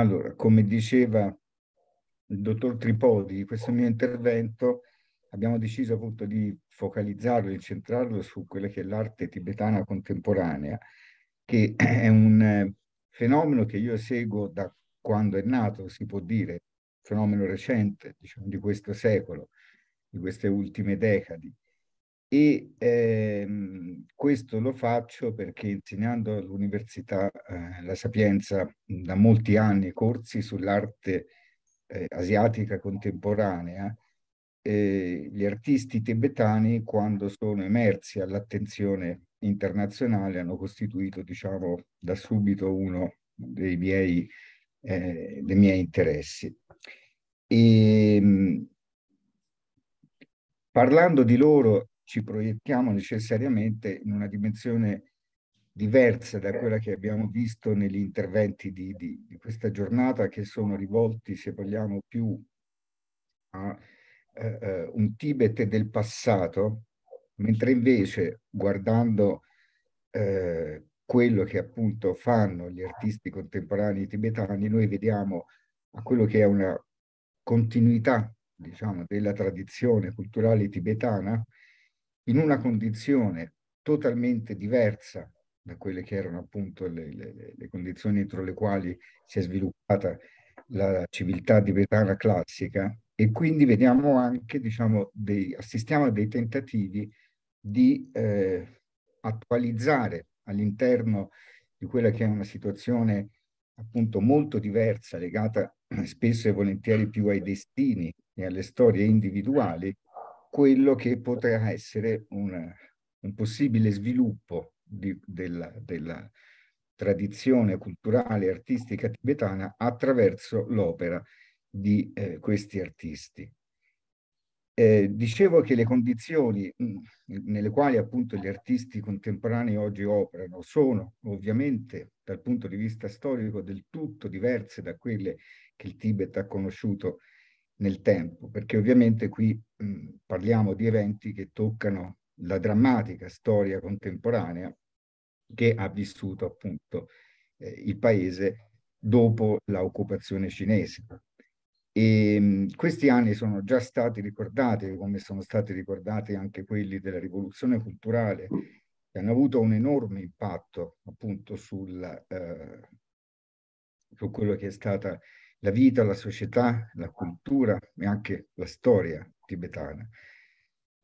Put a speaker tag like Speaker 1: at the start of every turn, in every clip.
Speaker 1: Allora, come diceva il dottor Tripodi, questo mio intervento abbiamo deciso appunto di focalizzarlo, centrarlo su quella che è l'arte tibetana contemporanea, che è un eh, fenomeno che io seguo da quando è nato, si può dire, fenomeno recente, diciamo, di questo secolo, di queste ultime decadi e ehm, questo lo faccio perché insegnando all'Università eh, La Sapienza da molti anni corsi sull'arte eh, asiatica contemporanea, eh, gli artisti tibetani quando sono emersi all'attenzione internazionale hanno costituito, diciamo, da subito uno dei miei, eh, dei miei interessi. E, ehm, parlando di loro ci proiettiamo necessariamente in una dimensione diversa da quella che abbiamo visto negli interventi di, di, di questa giornata che sono rivolti, se vogliamo, più a eh, eh, un Tibet del passato, mentre invece guardando eh, quello che appunto fanno gli artisti contemporanei tibetani, noi vediamo a quello che è una continuità, diciamo, della tradizione culturale tibetana in una condizione totalmente diversa da quelle che erano appunto le, le, le condizioni entro le quali si è sviluppata la civiltà tibetana classica e quindi vediamo anche, diciamo, dei, assistiamo a dei tentativi di eh, attualizzare all'interno di quella che è una situazione appunto molto diversa, legata spesso e volentieri più ai destini e alle storie individuali, quello che potrà essere una, un possibile sviluppo di, della, della, tradizione culturale e artistica tibetana attraverso l'opera di eh, questi artisti. Eh, dicevo che le condizioni mm, nelle quali appunto gli artisti contemporanei oggi operano sono ovviamente dal punto di vista storico del tutto diverse da quelle che il Tibet ha conosciuto nel tempo, perché ovviamente qui mh, parliamo di eventi che toccano la drammatica storia contemporanea che ha vissuto appunto eh, il paese dopo l'occupazione cinese. E, questi anni sono già stati ricordati, come sono stati ricordati anche quelli della rivoluzione culturale, che hanno avuto un enorme impatto appunto sul, eh, su quello che è stata la vita, la società, la cultura e anche la storia tibetana.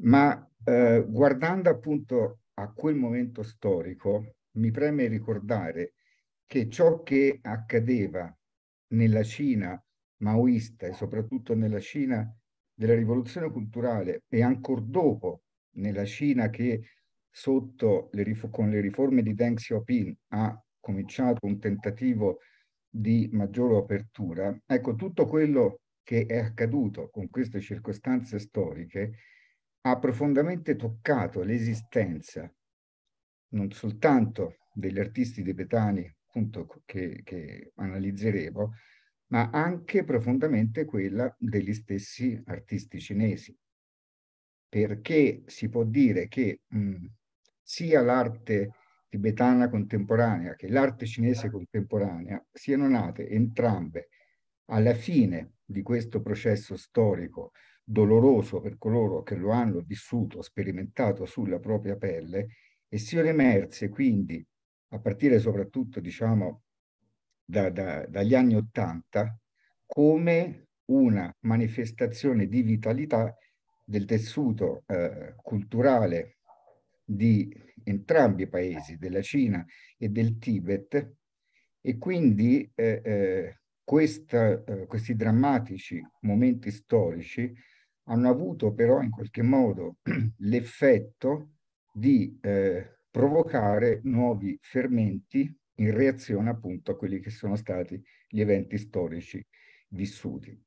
Speaker 1: Ma eh, guardando appunto a quel momento storico, mi preme ricordare che ciò che accadeva nella Cina maoista e soprattutto nella Cina della rivoluzione culturale e ancor dopo nella Cina che sotto le, con le riforme di Deng Xiaoping ha cominciato un tentativo di di maggiore apertura, ecco, tutto quello che è accaduto con queste circostanze storiche ha profondamente toccato l'esistenza non soltanto degli artisti tibetani appunto, che, che analizzeremo, ma anche profondamente quella degli stessi artisti cinesi. Perché si può dire che mh, sia l'arte tibetana contemporanea che l'arte cinese contemporanea siano nate entrambe alla fine di questo processo storico doloroso per coloro che lo hanno vissuto, sperimentato sulla propria pelle e siano emerse quindi, a partire soprattutto diciamo da, da, dagli anni Ottanta, come una manifestazione di vitalità del tessuto eh, culturale di entrambi i paesi, della Cina e del Tibet, e quindi eh, eh, questa, eh, questi drammatici momenti storici hanno avuto però in qualche modo l'effetto di eh, provocare nuovi fermenti in reazione appunto a quelli che sono stati gli eventi storici vissuti.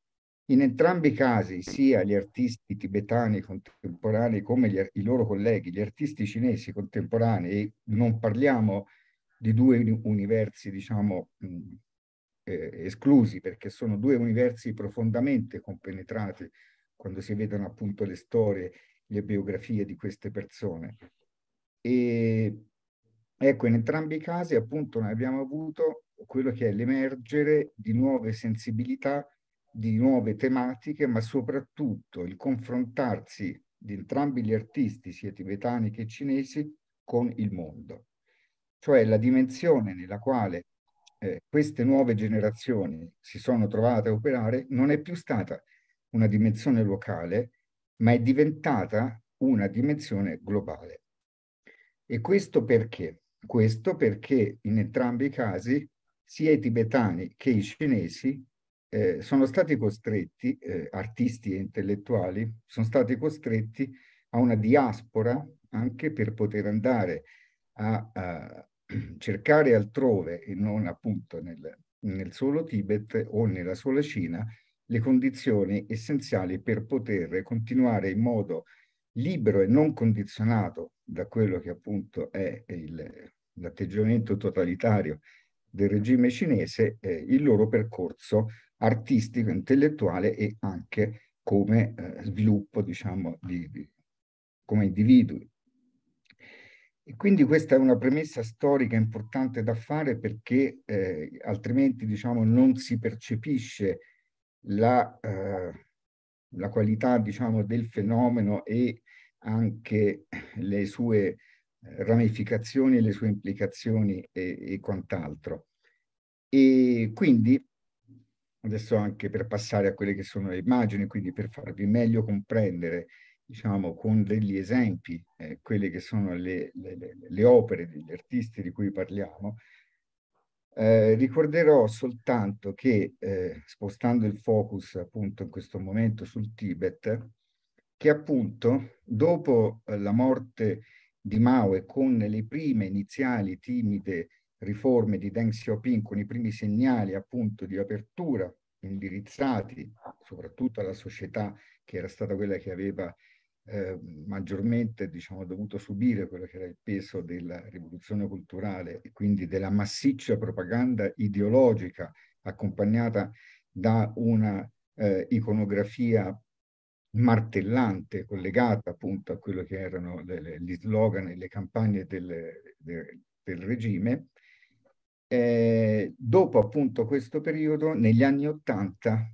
Speaker 1: In entrambi i casi, sia gli artisti tibetani contemporanei come gli, i loro colleghi, gli artisti cinesi contemporanei, non parliamo di due universi, diciamo, eh, esclusi, perché sono due universi profondamente compenetrati quando si vedono appunto le storie, le biografie di queste persone. E ecco, in entrambi i casi appunto noi abbiamo avuto quello che è l'emergere di nuove sensibilità di nuove tematiche, ma soprattutto il confrontarsi di entrambi gli artisti, sia tibetani che cinesi, con il mondo. Cioè la dimensione nella quale eh, queste nuove generazioni si sono trovate a operare non è più stata una dimensione locale, ma è diventata una dimensione globale. E questo perché? Questo perché in entrambi i casi sia i tibetani che i cinesi eh, sono stati costretti, eh, artisti e intellettuali, sono stati costretti a una diaspora anche per poter andare a, a cercare altrove e non appunto nel, nel, solo Tibet o nella sola Cina le condizioni essenziali per poter continuare in modo libero e non condizionato da quello che appunto è l'atteggiamento totalitario del regime cinese eh, il loro percorso artistico, intellettuale e anche come eh, sviluppo, diciamo, di, di, come individui. E quindi questa è una premessa storica importante da fare perché eh, altrimenti diciamo, non si percepisce la, eh, la qualità diciamo, del fenomeno e anche le sue eh, ramificazioni, le sue implicazioni e, e quant'altro. E quindi adesso anche per passare a quelle che sono le immagini, quindi per farvi meglio comprendere, diciamo, con degli esempi, eh, quelle che sono le, le, le, opere degli artisti di cui parliamo, eh, ricorderò soltanto che, eh, spostando il focus appunto in questo momento sul Tibet, che appunto dopo la morte di Mao e con le prime iniziali timide riforme di Deng Xiaoping con i primi segnali appunto di apertura indirizzati soprattutto alla società che era stata quella che aveva eh, maggiormente diciamo, dovuto subire quello che era il peso della rivoluzione culturale e quindi della massiccia propaganda ideologica accompagnata da una eh, iconografia martellante collegata appunto a quello che erano le, le, gli slogan e le campagne del, del, del regime, eh, dopo appunto questo periodo, negli anni Ottanta,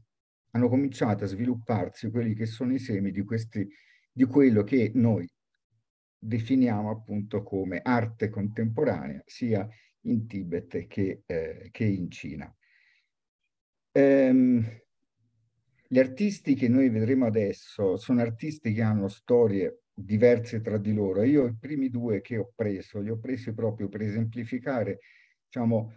Speaker 1: hanno cominciato a svilupparsi quelli che sono i semi di, questi, di quello che noi definiamo appunto come arte contemporanea, sia in Tibet che, eh, che in Cina. Ehm, gli artisti che noi vedremo adesso sono artisti che hanno storie diverse tra di loro. Io i primi due che ho preso, li ho presi proprio per esemplificare diciamo,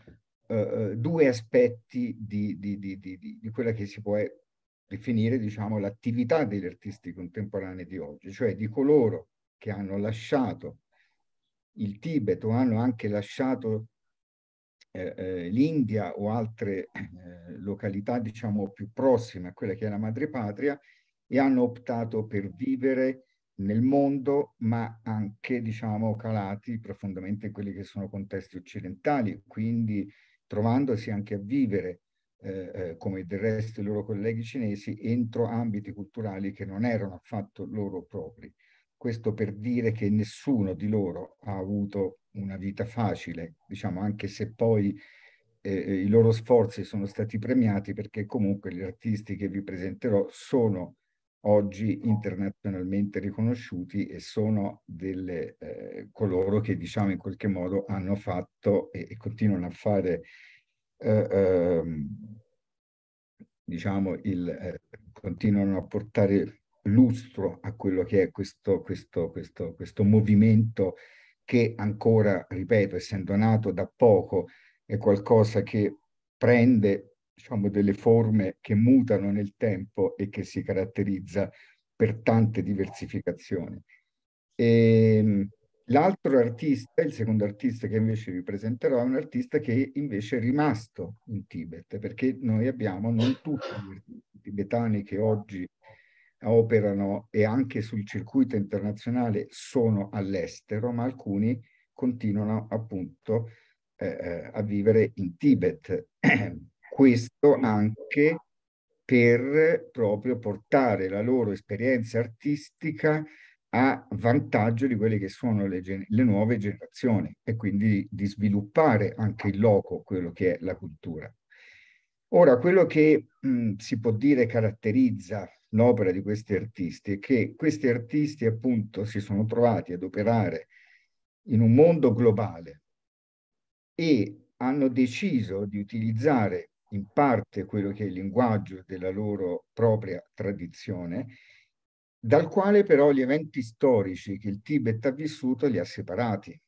Speaker 1: eh, eh, due aspetti di, di, di, di, quella che si può eh, definire diciamo, l'attività degli artisti contemporanei di oggi, cioè di coloro che hanno lasciato il Tibet o hanno anche lasciato eh, eh l'India o altre eh, località diciamo più prossime a quella che è la madrepatria e hanno optato per vivere nel mondo, ma anche diciamo, calati profondamente in quelli che sono contesti occidentali, quindi trovandosi anche a vivere, eh, eh, come del resto i loro colleghi cinesi, entro ambiti culturali che non erano affatto loro propri. Questo per dire che nessuno di loro ha avuto una vita facile, diciamo, anche se poi eh, eh i loro sforzi sono stati premiati perché comunque gli artisti che vi presenterò sono oggi internazionalmente riconosciuti e sono delle, eh, coloro che diciamo in qualche modo hanno fatto e, e continuano a fare eh, eh, diciamo il, eh, continuano a portare lustro a quello che è questo, questo, questo, questo movimento che ancora, ripeto, essendo nato da poco, è qualcosa che prende diciamo, delle forme che mutano nel tempo e che si caratterizza per tante diversificazioni. Ehm, l'altro artista, il secondo artista che invece vi presenterò, è un artista che invece è rimasto in Tibet, perché noi abbiamo non tutti gli artisti tibetani che oggi operano e anche sul circuito internazionale sono all'estero, ma alcuni continuano appunto eh, eh a vivere in Tibet. questo anche per proprio portare la loro esperienza artistica a vantaggio di quelle che sono le, le nuove generazioni e quindi di sviluppare anche in loco quello che è la cultura. Ora, quello che mh, si può dire caratterizza l'opera di questi artisti è che questi artisti appunto si sono trovati ad operare in un mondo globale e hanno deciso di utilizzare in parte quello che è il linguaggio della loro propria tradizione, dal quale però gli eventi storici che il Tibet ha vissuto li ha separati.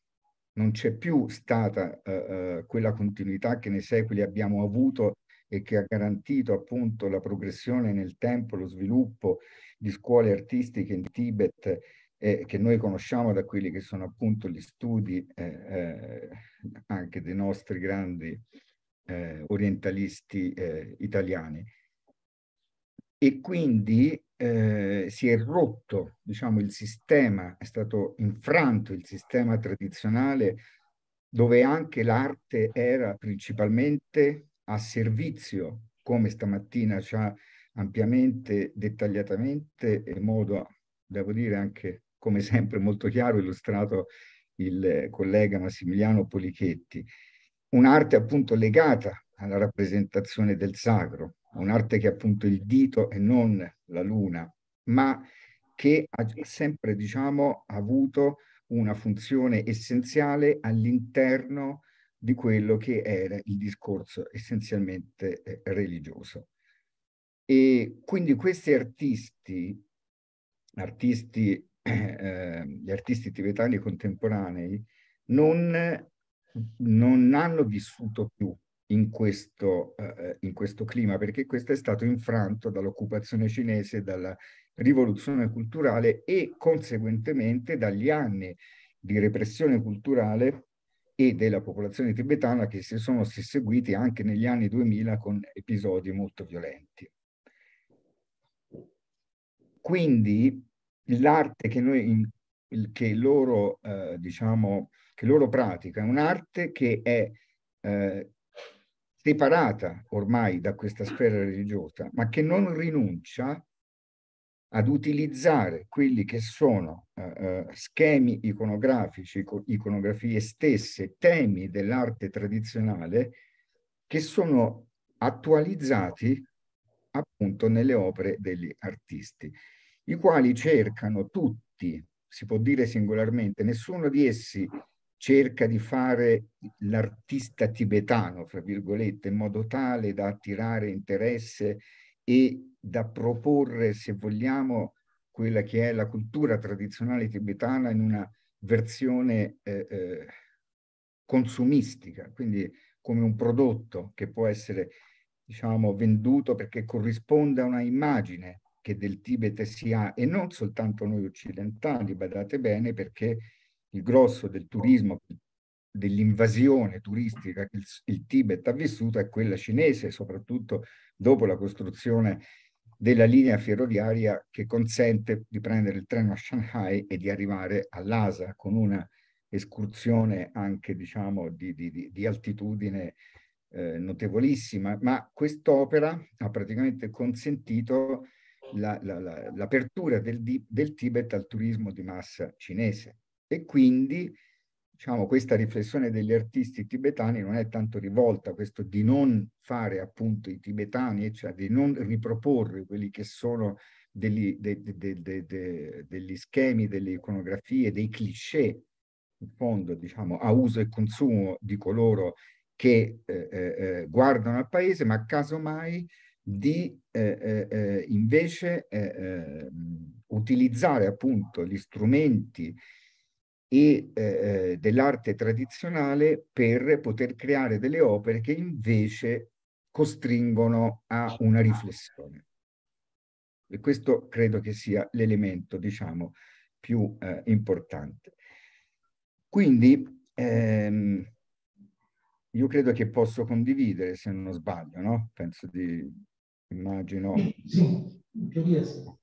Speaker 1: Non c'è più stata eh, eh quella continuità che nei secoli abbiamo avuto e che ha garantito appunto la progressione nel tempo, lo sviluppo di scuole artistiche in Tibet eh, che noi conosciamo da quelli che sono appunto gli studi eh, eh anche dei nostri grandi eh, orientalisti eh, italiani. E quindi eh, si è rotto, diciamo, il sistema, è stato infranto il sistema tradizionale dove anche l'arte era principalmente a servizio, come stamattina ci ha ampiamente, dettagliatamente, in modo, devo dire, anche come sempre molto chiaro illustrato il collega Massimiliano Polichetti un'arte appunto legata alla rappresentazione del sacro, un'arte che è appunto il dito e non la luna, ma che ha sempre, diciamo, avuto una funzione essenziale all'interno di quello che era il discorso essenzialmente eh, religioso. E quindi questi artisti, artisti eh, gli artisti tibetani contemporanei, non non hanno vissuto più in questo, eh, in questo clima, perché questo è stato infranto dall'occupazione cinese, dalla rivoluzione culturale e conseguentemente dagli anni di repressione culturale e della popolazione tibetana che si sono seguiti anche negli anni 2000 con episodi molto violenti. Quindi l'arte che, noi, che loro eh, diciamo, che loro praticano, un'arte che è eh, separata ormai da questa sfera religiosa, ma che non rinuncia ad utilizzare quelli che sono eh, eh schemi iconografici, iconografie stesse, temi dell'arte tradizionale che sono attualizzati appunto nelle opere degli artisti, i quali cercano tutti, si può dire singolarmente, nessuno di essi cerca di fare l'artista tibetano, fra virgolette, in modo tale da attirare interesse e da proporre, se vogliamo, quella che è la cultura tradizionale tibetana in una versione eh, eh, consumistica, quindi come un prodotto che può essere diciamo, venduto perché corrisponde a una immagine che del Tibet si ha e non soltanto noi occidentali, badate bene, perché il grosso del turismo, dell'invasione turistica che il, il Tibet ha vissuto è quella cinese, soprattutto dopo la costruzione della linea ferroviaria che consente di prendere il treno a Shanghai e di arrivare a Lhasa con una escursione anche diciamo di, di, di altitudine eh, notevolissima, ma quest'opera ha praticamente consentito la, la, la, l'apertura del, del Tibet al turismo di massa cinese. E quindi diciamo, questa riflessione degli artisti tibetani non è tanto rivolta a questo di non fare appunto i tibetani, cioè di non riproporre quelli che sono degli, de, de, de, degli schemi, delle iconografie, dei cliché, in fondo, diciamo, a uso e consumo di coloro che eh, eh, eh guardano al paese, ma casomai di eh, eh, eh invece utilizzare appunto gli strumenti e eh, dell'arte tradizionale per poter creare delle opere che invece costringono a una riflessione. E questo credo che sia l'elemento, diciamo, più eh, importante. Quindi ehm, io credo che posso condividere, se non sbaglio, no? Penso di, immagino. Sì, sì.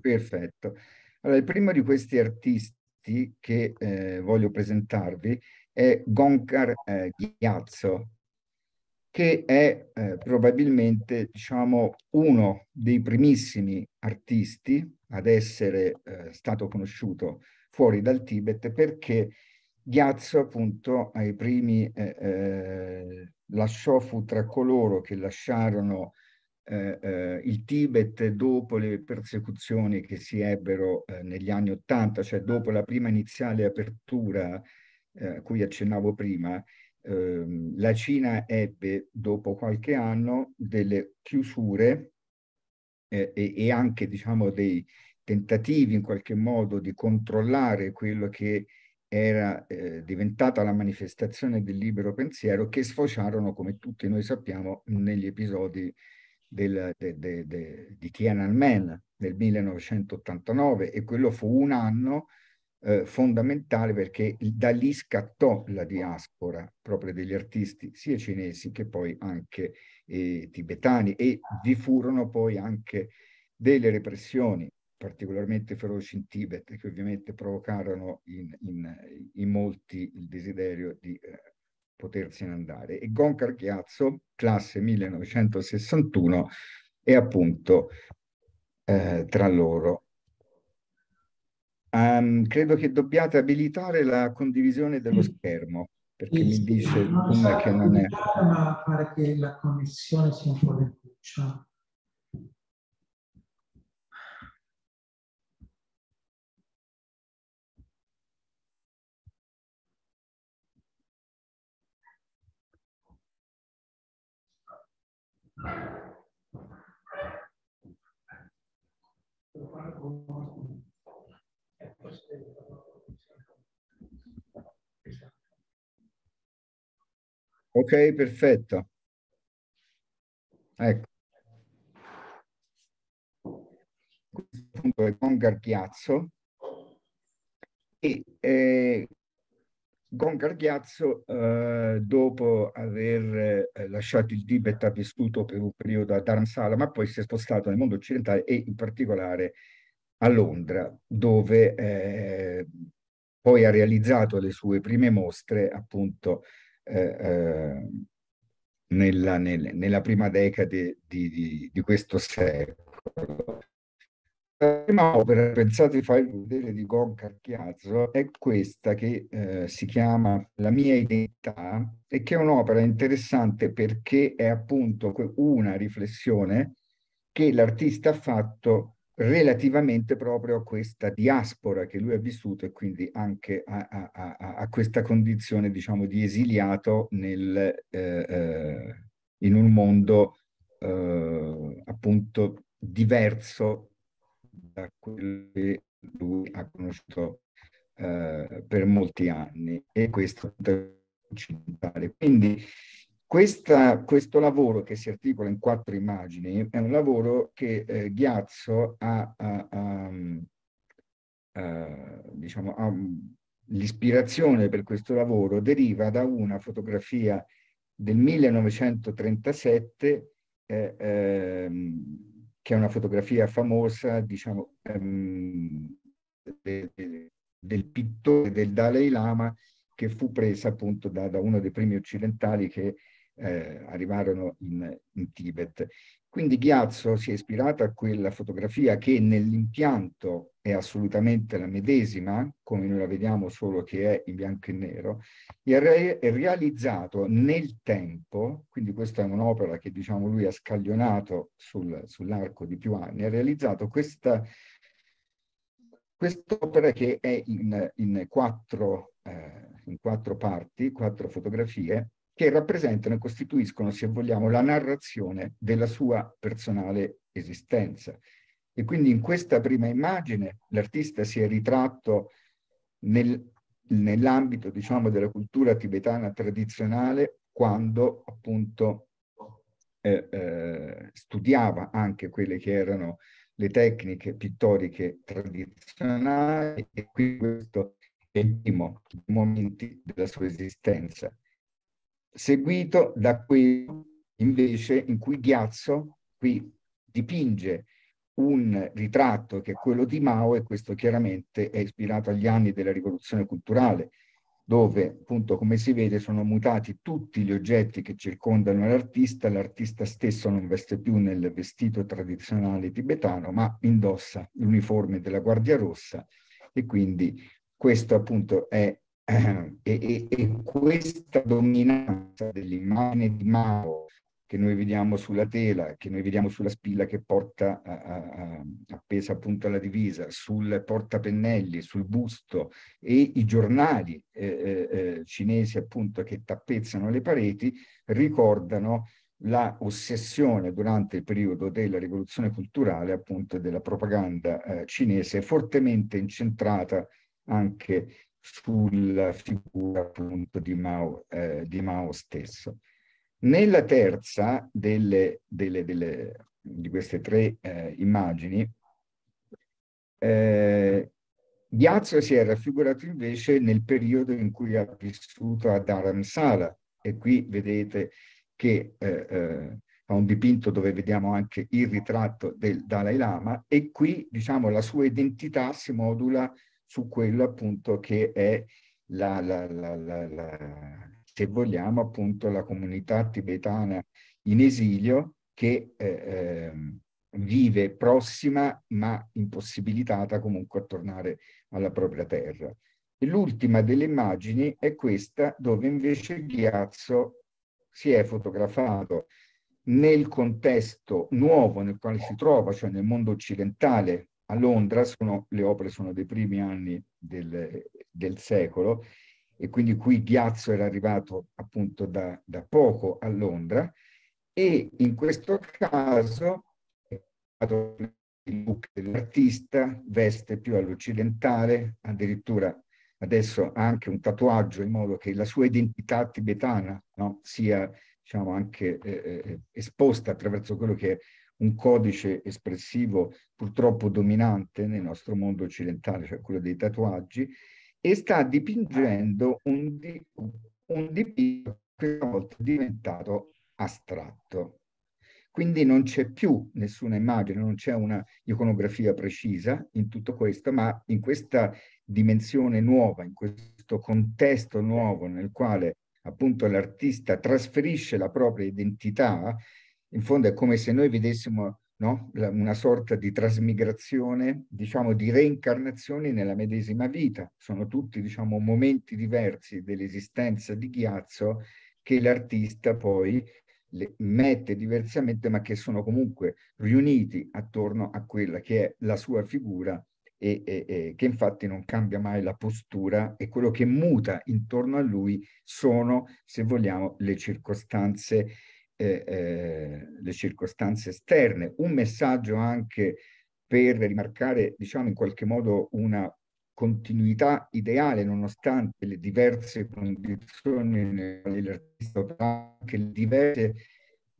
Speaker 1: Perfetto. Allora, il primo di questi artisti artisti che eh, voglio presentarvi è Gonkar eh, Ghiazzo, che è eh, probabilmente diciamo, uno dei primissimi artisti ad essere eh, stato conosciuto fuori dal Tibet perché Ghiazzo appunto ai primi eh, eh, lasciò, fu tra coloro che lasciarono eh, eh, il Tibet dopo le persecuzioni che si ebbero eh, negli anni Ottanta, cioè dopo la prima iniziale apertura eh, a cui accennavo prima, ehm, la Cina ebbe dopo qualche anno delle chiusure eh, e, e, anche diciamo, dei tentativi in qualche modo di controllare quello che era eh, diventata la manifestazione del libero pensiero che sfociarono, come tutti noi sappiamo, negli episodi del, de, de, de, di Tiananmen nel 1989 e quello fu un anno eh, fondamentale perché da lì scattò la diaspora proprio degli artisti sia cinesi che poi anche eh, tibetani e vi furono poi anche delle repressioni particolarmente feroci in Tibet che ovviamente provocarono in, in, in molti il desiderio di eh, potersene andare. E Goncar Chiazzo, classe 1961, è appunto eh, tra loro. Um, credo che dobbiate abilitare la condivisione dello mm. schermo perché mi dice non una so che non è. Ma pare che la connessione sia un po' lentuccia. Ok, perfetto. Ecco. Questo punto è con Garpiazzo e eh, Gon Garghiazzo, eh, dopo aver eh, lasciato il Tibet, ha vissuto per un periodo a Dharamsala, ma poi si è spostato nel mondo occidentale e in particolare a Londra, dove eh, poi ha realizzato le sue prime mostre appunto eh, eh, nella, nel, nella, prima decade di, di, di questo secolo. La prima opera, pensate di farvi vedere, di Gonca Chiazzo è questa che eh, si chiama La mia identità e che è un'opera interessante perché è appunto una riflessione che l'artista ha fatto relativamente proprio a questa diaspora che lui ha vissuto e quindi anche a, a, a, a questa condizione diciamo di esiliato nel, eh, eh, in un mondo eh, appunto diverso da quello che lui ha conosciuto eh, per molti anni e questo è occidentale. Quindi questa, questo lavoro che si articola in quattro immagini è un lavoro che eh, Ghiazzo ha, ha, ha, mm, eh, diciamo, ha diciamo, l'ispirazione per questo lavoro deriva da una fotografia del 1937 eh, eh, che è una fotografia famosa, diciamo, um, de, de, del pittore del Dalai Lama, che fu presa appunto da, da uno dei primi occidentali che eh, arrivarono in, in, Tibet. Quindi Ghiazzo si è ispirato a quella fotografia che nell'impianto è assolutamente la medesima, come noi la vediamo solo che è in bianco e nero, e re- realizzato nel tempo, quindi questa è un'opera che diciamo lui ha scaglionato sul, sull'arco di più anni, ha realizzato questa quest'opera che è in, in, quattro, eh, in quattro parti, quattro fotografie, che rappresentano e costituiscono, se vogliamo, la narrazione della sua personale esistenza. E quindi in questa prima immagine l'artista si è ritratto nel, nell'ambito, diciamo, della cultura tibetana tradizionale quando appunto eh, eh, studiava anche quelle che erano le tecniche pittoriche tradizionali e qui questo è il primo momento della sua esistenza seguito da quello invece in cui Ghiazzo qui dipinge un ritratto che è quello di Mao e questo chiaramente è ispirato agli anni della rivoluzione culturale, dove appunto come si vede sono mutati tutti gli oggetti che circondano l'artista, l'artista stesso non veste più nel vestito tradizionale tibetano ma indossa l'uniforme della Guardia Rossa e quindi questo appunto è eh, e, e, e questa dominanza dell'immagine di Mao che noi vediamo sulla tela, che noi vediamo sulla spilla che porta a, a, appesa appunto alla divisa, sul portapennelli, sul busto e i giornali eh, eh, eh, cinesi appunto che tappezzano le pareti, ricordano la ossessione durante il periodo della rivoluzione culturale appunto della propaganda eh, cinese fortemente incentrata anche sulla figura appunto di Mao, eh, di Mao stesso. Nella terza delle, delle, delle, di queste tre eh, immagini, eh, Ghiazzo si è raffigurato invece nel periodo in cui ha vissuto a Dharamsala e qui vedete che eh, eh, ha un dipinto dove vediamo anche il ritratto del Dalai Lama e qui diciamo la sua identità si modula su quello appunto che è la, la, la, la se vogliamo appunto la comunità tibetana in esilio che eh, ehm, vive prossima ma impossibilitata comunque a tornare alla propria terra. E l'ultima delle immagini è questa dove invece Ghiazzo si è fotografato nel contesto nuovo nel quale si trova, cioè nel mondo occidentale, a Londra, sono, le opere sono dei primi anni del, del, secolo e quindi qui Ghiazzo era arrivato appunto da, da poco a Londra e in questo caso il look dell'artista, veste più all'occidentale, addirittura adesso ha anche un tatuaggio in modo che la sua identità tibetana no, sia diciamo, anche eh, eh esposta attraverso quello che è un codice espressivo purtroppo dominante nel nostro mondo occidentale, cioè quello dei tatuaggi, e sta dipingendo un, un dipinto che una volta è diventato astratto. Quindi non c'è più nessuna immagine, non c'è una iconografia precisa in tutto questo, ma in questa dimensione nuova, in questo contesto nuovo nel quale appunto l'artista trasferisce la propria identità in fondo è come se noi vedessimo no, una sorta di trasmigrazione, diciamo di reincarnazioni nella medesima vita. Sono tutti diciamo, momenti diversi dell'esistenza di ghiaccio che l'artista poi mette diversamente, ma che sono comunque riuniti attorno a quella che è la sua figura e, e, e, che infatti non cambia mai la postura e quello che muta intorno a lui sono, se vogliamo, le circostanze eh, le circostanze esterne, un messaggio anche per rimarcare, diciamo, in qualche modo una continuità ideale nonostante le diverse condizioni dell'artista, anche le diverse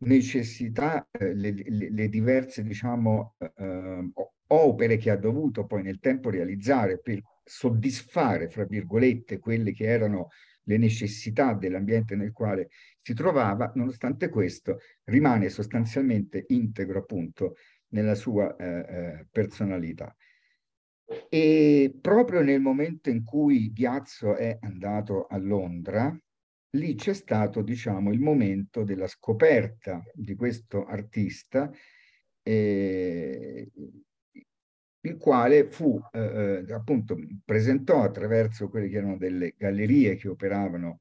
Speaker 1: necessità, eh, le, le, le, diverse, diciamo, ehm, opere che ha dovuto poi nel tempo realizzare per soddisfare, fra virgolette, quelle che erano eh, le necessità dell'ambiente nel quale si trovava, nonostante questo rimane sostanzialmente integro appunto nella sua eh, eh, personalità. E proprio nel momento in cui Ghiazzo è andato a Londra, lì c'è stato, diciamo, il momento della scoperta di questo artista eh, il quale fu eh, eh, appunto presentò attraverso quelle che erano delle gallerie che operavano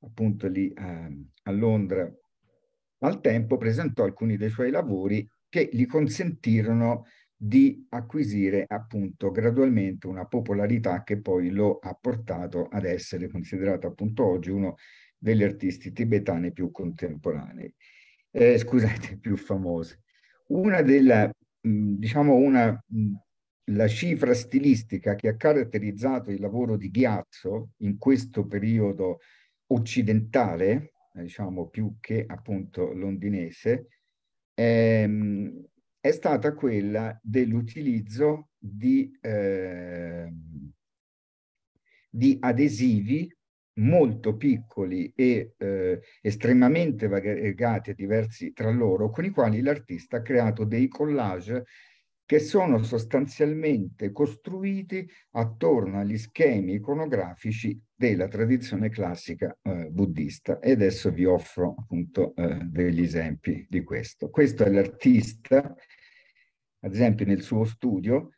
Speaker 1: appunto lì a, ehm, a Londra al tempo, presentò alcuni dei suoi lavori che gli consentirono di acquisire appunto gradualmente una popolarità che poi lo ha portato ad essere considerato appunto oggi uno degli artisti tibetani più contemporanei, eh, scusate, più famosi. Una della, diciamo, una la cifra stilistica che ha caratterizzato il lavoro di Ghiazzo in questo periodo occidentale, eh, diciamo più che appunto londinese, ehm, è stata quella dell'utilizzo di, eh, di, adesivi molto piccoli e eh, estremamente variegati e diversi tra loro, con i quali l'artista ha creato dei collage che sono sostanzialmente costruiti attorno agli schemi iconografici della tradizione classica eh, buddista e adesso vi offro appunto eh, degli esempi di questo. Questo è l'artista, ad esempio nel suo studio,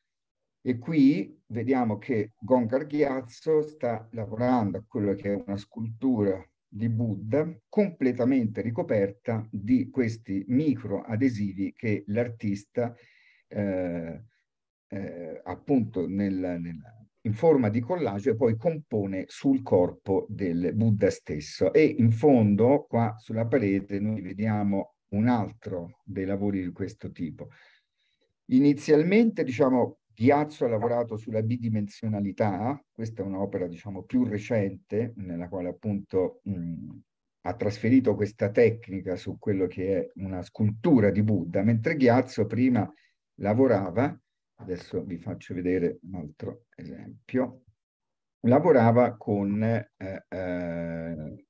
Speaker 1: e qui vediamo che Gongar Ghiazzo sta lavorando a quella che è una scultura di Buddha completamente ricoperta di questi micro adesivi che l'artista ha eh, eh, appunto nel, nel, in forma di collage e poi compone sul corpo del Buddha stesso. E in fondo, qua sulla parete, noi vediamo un altro dei lavori di questo tipo. Inizialmente, diciamo, Ghiazzo ha lavorato sulla bidimensionalità, questa è un'opera diciamo più recente nella quale appunto mh, ha trasferito questa tecnica su quello che è una scultura di Buddha, mentre Ghiazzo prima lavorava, adesso vi faccio vedere un altro esempio, lavorava con eh, eh,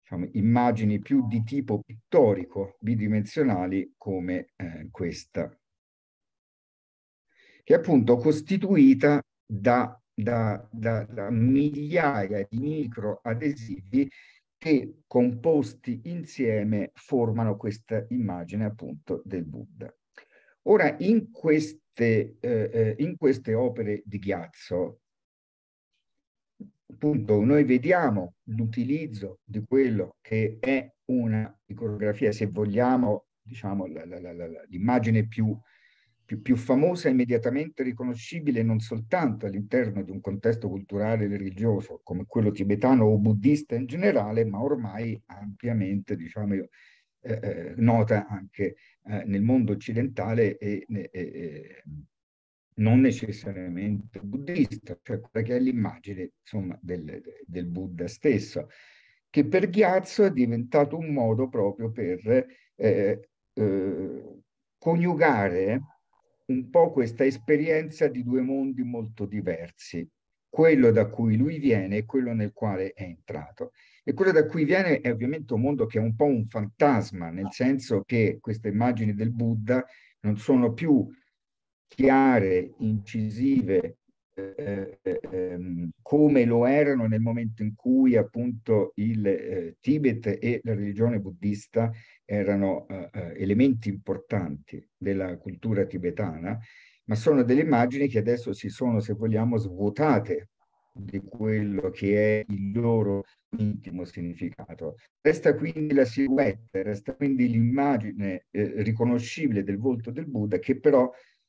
Speaker 1: diciamo, immagini più di tipo pittorico, bidimensionali come eh, questa, che è appunto costituita da, da, da, da migliaia di microadesivi che composti insieme formano questa immagine appunto del Buddha. Ora, in queste, eh, eh, in queste opere di ghiaccio, appunto, noi vediamo l'utilizzo di quello che è una iconografia, se vogliamo, diciamo, l'immagine più, più, più, famosa immediatamente riconoscibile non soltanto all'interno di un contesto culturale e religioso come quello tibetano o buddista in generale, ma ormai ampiamente diciamo, eh, eh nota anche eh, nel mondo occidentale e, e, e non necessariamente buddista, cioè quella che è l'immagine del, del, Buddha stesso, che per Ghiazzo è diventato un modo proprio per eh, eh, coniugare un po' questa esperienza di due mondi molto diversi, quello da cui lui viene e quello nel quale è entrato. E quello da cui viene è ovviamente un mondo che è un po' un fantasma, nel senso che queste immagini del Buddha non sono più chiare, incisive, eh, ehm, come lo erano nel momento in cui appunto il eh, Tibet e la religione buddista erano eh, eh elementi importanti della cultura tibetana ma sono delle immagini che adesso si sono, se vogliamo, svuotate di quello che è il loro intimo significato. Resta quindi la silhouette, resta quindi l'immagine eh, riconoscibile del volto del Buddha che però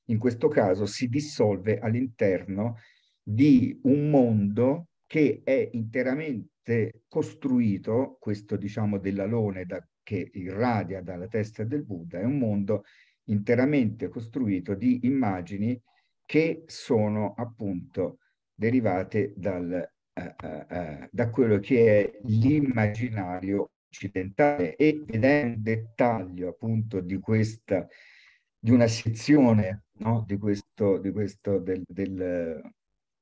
Speaker 1: in questo caso si dissolve all'interno di un mondo che è interamente costruito, questo diciamo dell'alone da, che irradia dalla testa del Buddha, è un mondo interamente costruito di immagini che sono appunto derivate dal, eh, eh, eh da quello che è l'immaginario occidentale e è un dettaglio appunto di questa di una sezione no? di questo, di questo del, del,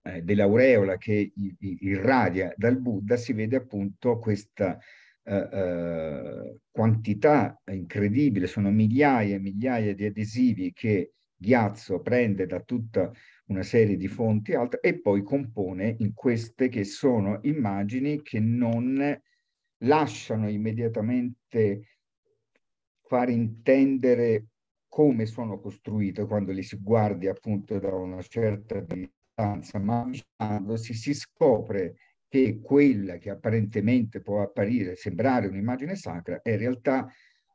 Speaker 1: eh, dell'aureola che irradia dal Buddha si vede appunto questa eh, eh, quantità incredibile, sono migliaia e migliaia di adesivi che Ghiazzo prende da tutta una serie di fonti altre e poi compone in queste che sono immagini che non lasciano immediatamente far intendere come sono costruite quando li si guardi appunto da una certa distanza, ma avvicinandosi si scopre che quella che apparentemente può apparire, sembrare un'immagine sacra, è in realtà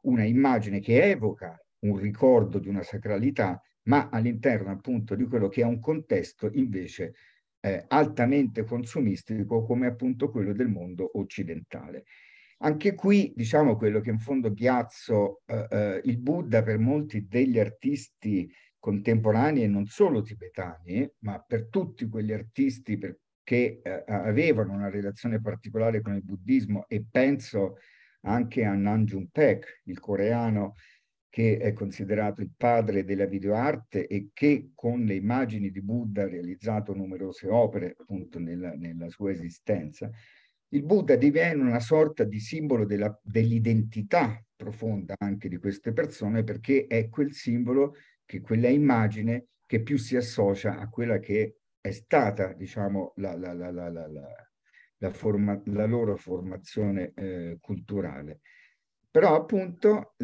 Speaker 1: una immagine che evoca un ricordo di una sacralità, ma all'interno appunto di quello che è un contesto invece eh, altamente consumistico come appunto quello del mondo occidentale. Anche qui diciamo quello che in fondo ghiazzo eh, eh, il Buddha per molti degli artisti contemporanei e non solo tibetani, ma per tutti quegli artisti, per che eh, avevano una relazione particolare con il buddismo e penso anche a Nanjung Pek, il coreano che è considerato il padre della videoarte e che con le immagini di Buddha ha realizzato numerose opere appunto nella, nella sua esistenza, il Buddha diviene una sorta di simbolo dell'identità profonda anche di queste persone perché è quel simbolo che quella immagine che più si associa a quella che è stata diciamo, la, la, la, forma, la, loro formazione eh, culturale. Però appunto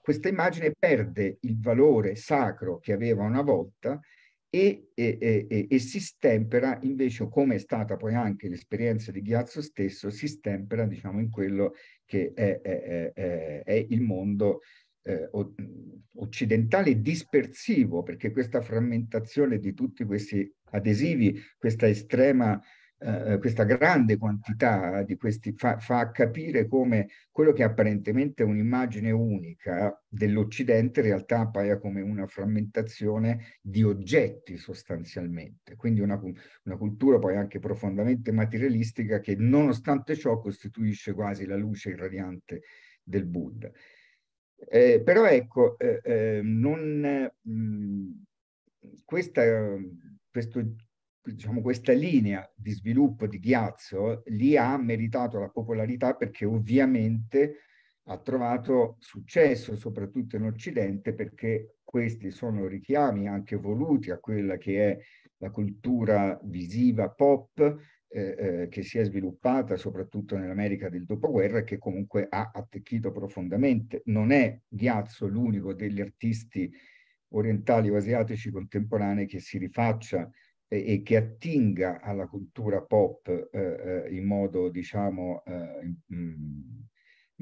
Speaker 1: questa immagine perde il valore sacro che aveva una volta e, e, e, e, si stempera invece, come è stata poi anche l'esperienza di Ghiazzo stesso, si stempera diciamo in quello che è, è, è, è il mondo eh, occidentale dispersivo, perché questa frammentazione di tutti questi adesivi, questa estrema, eh, questa grande quantità di questi fa, fa capire come quello che apparentemente è un'immagine unica dell'Occidente in realtà appaia come una frammentazione di oggetti sostanzialmente, quindi una, una cultura poi anche profondamente materialistica che nonostante ciò costituisce quasi la luce irradiante del Buddha. Eh, però ecco, eh, eh, non, mh, questa, questo, diciamo, questa linea di sviluppo di Ghiazzo lì ha meritato la popolarità perché ovviamente ha trovato successo soprattutto in Occidente perché questi sono richiami anche voluti a quella che è la cultura visiva pop eh, eh, che si è sviluppata soprattutto nell'America del dopoguerra e che comunque ha attecchito profondamente. Non è Ghiazzo l'unico degli artisti orientali o asiatici contemporanei che si rifaccia e che attinga alla cultura pop eh, eh in modo, diciamo, mh, eh, mm,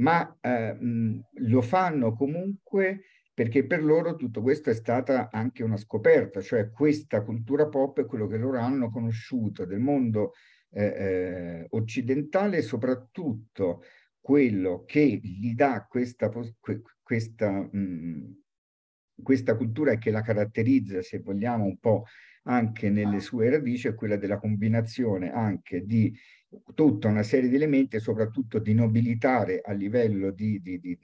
Speaker 1: ma mh, mm, lo fanno comunque perché per loro tutto questo è stata anche una scoperta, cioè questa cultura pop è quello che loro hanno conosciuto del mondo eh, eh, occidentale, soprattutto quello che gli dà questa, questa, mh, mm, questa cultura e che la caratterizza, se vogliamo, un po' anche nelle sue radici, è quella della combinazione anche di tutta una serie di elementi, soprattutto di nobilitare a livello di, di, di,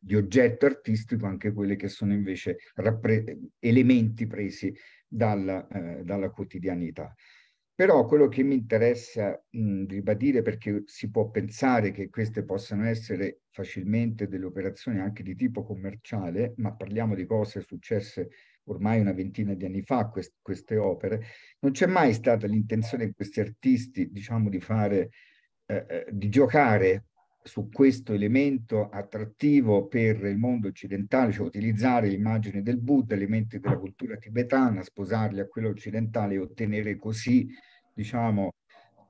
Speaker 1: di oggetto artistico anche quelli che sono invece elementi presi dalla, eh, dalla quotidianità. Però quello che mi interessa mh, ribadire, perché si può pensare che queste possano essere facilmente delle operazioni anche di tipo commerciale, ma parliamo di cose successe ormai una ventina di anni fa, quest queste opere, non c'è mai stata l'intenzione di questi artisti, diciamo, di fare, eh, eh di giocare su questo elemento attrattivo per il mondo occidentale, cioè utilizzare l'immagine del Buddha, elementi della cultura tibetana, sposarli a quello occidentale e ottenere così, diciamo,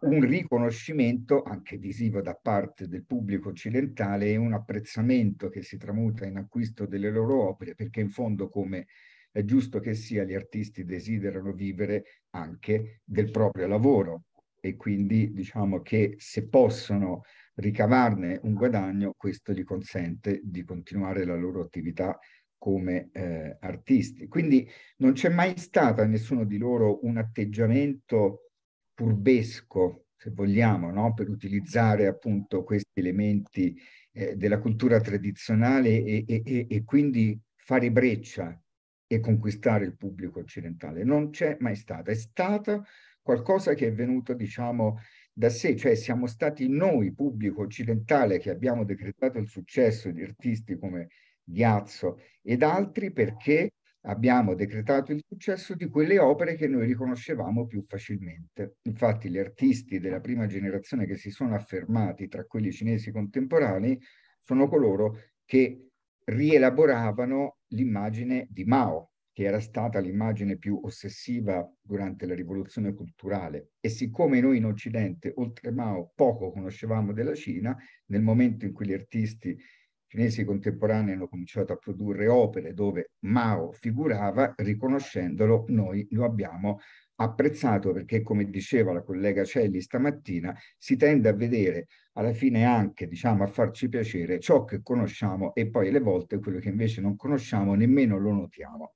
Speaker 1: un riconoscimento anche visivo da parte del pubblico occidentale e un apprezzamento che si tramuta in acquisto delle loro opere, perché in fondo come è giusto che sia, gli artisti desiderano vivere anche del proprio lavoro e quindi diciamo che se possono ricavarne un guadagno, questo gli consente di continuare la loro attività come eh, artisti. Quindi non c'è mai stato a nessuno di loro un atteggiamento purbesco, se vogliamo, no? per utilizzare appunto questi elementi eh, della cultura tradizionale e, e, e quindi fare breccia e conquistare il pubblico occidentale. Non c'è mai stato. È stato qualcosa che è venuto, diciamo, da sé, cioè siamo stati noi, pubblico occidentale, che abbiamo decretato il successo di artisti come Ghiazzo ed altri perché abbiamo decretato il successo di quelle opere che noi riconoscevamo più facilmente. Infatti gli artisti della prima generazione che si sono affermati tra quelli cinesi contemporanei sono coloro che rielaboravano l'immagine di Mao, che era stata l'immagine più ossessiva durante la rivoluzione culturale. E siccome noi in Occidente, oltre Mao, poco conoscevamo della Cina, nel momento in cui gli artisti cinesi contemporanei hanno cominciato a produrre opere dove Mao figurava, riconoscendolo, noi lo abbiamo apprezzato perché, come diceva la collega Celli stamattina, si tende a vedere alla fine anche, diciamo, a farci piacere ciò che conosciamo e poi alle volte quello che invece non conosciamo nemmeno lo notiamo.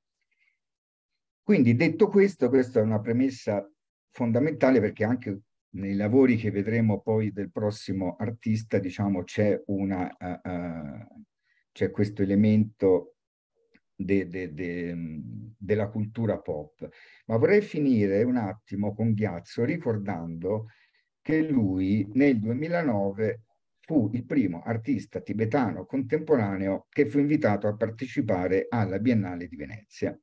Speaker 1: Quindi detto questo, questa è una premessa fondamentale perché anche nei lavori che vedremo poi del prossimo artista, diciamo, c'è una... Uh, uh, c'è questo elemento de, de, de, della cultura pop. Ma vorrei finire un attimo con Ghiazzo ricordando che lui nel 2009 fu il primo artista tibetano contemporaneo che fu invitato a partecipare alla Biennale di Venezia.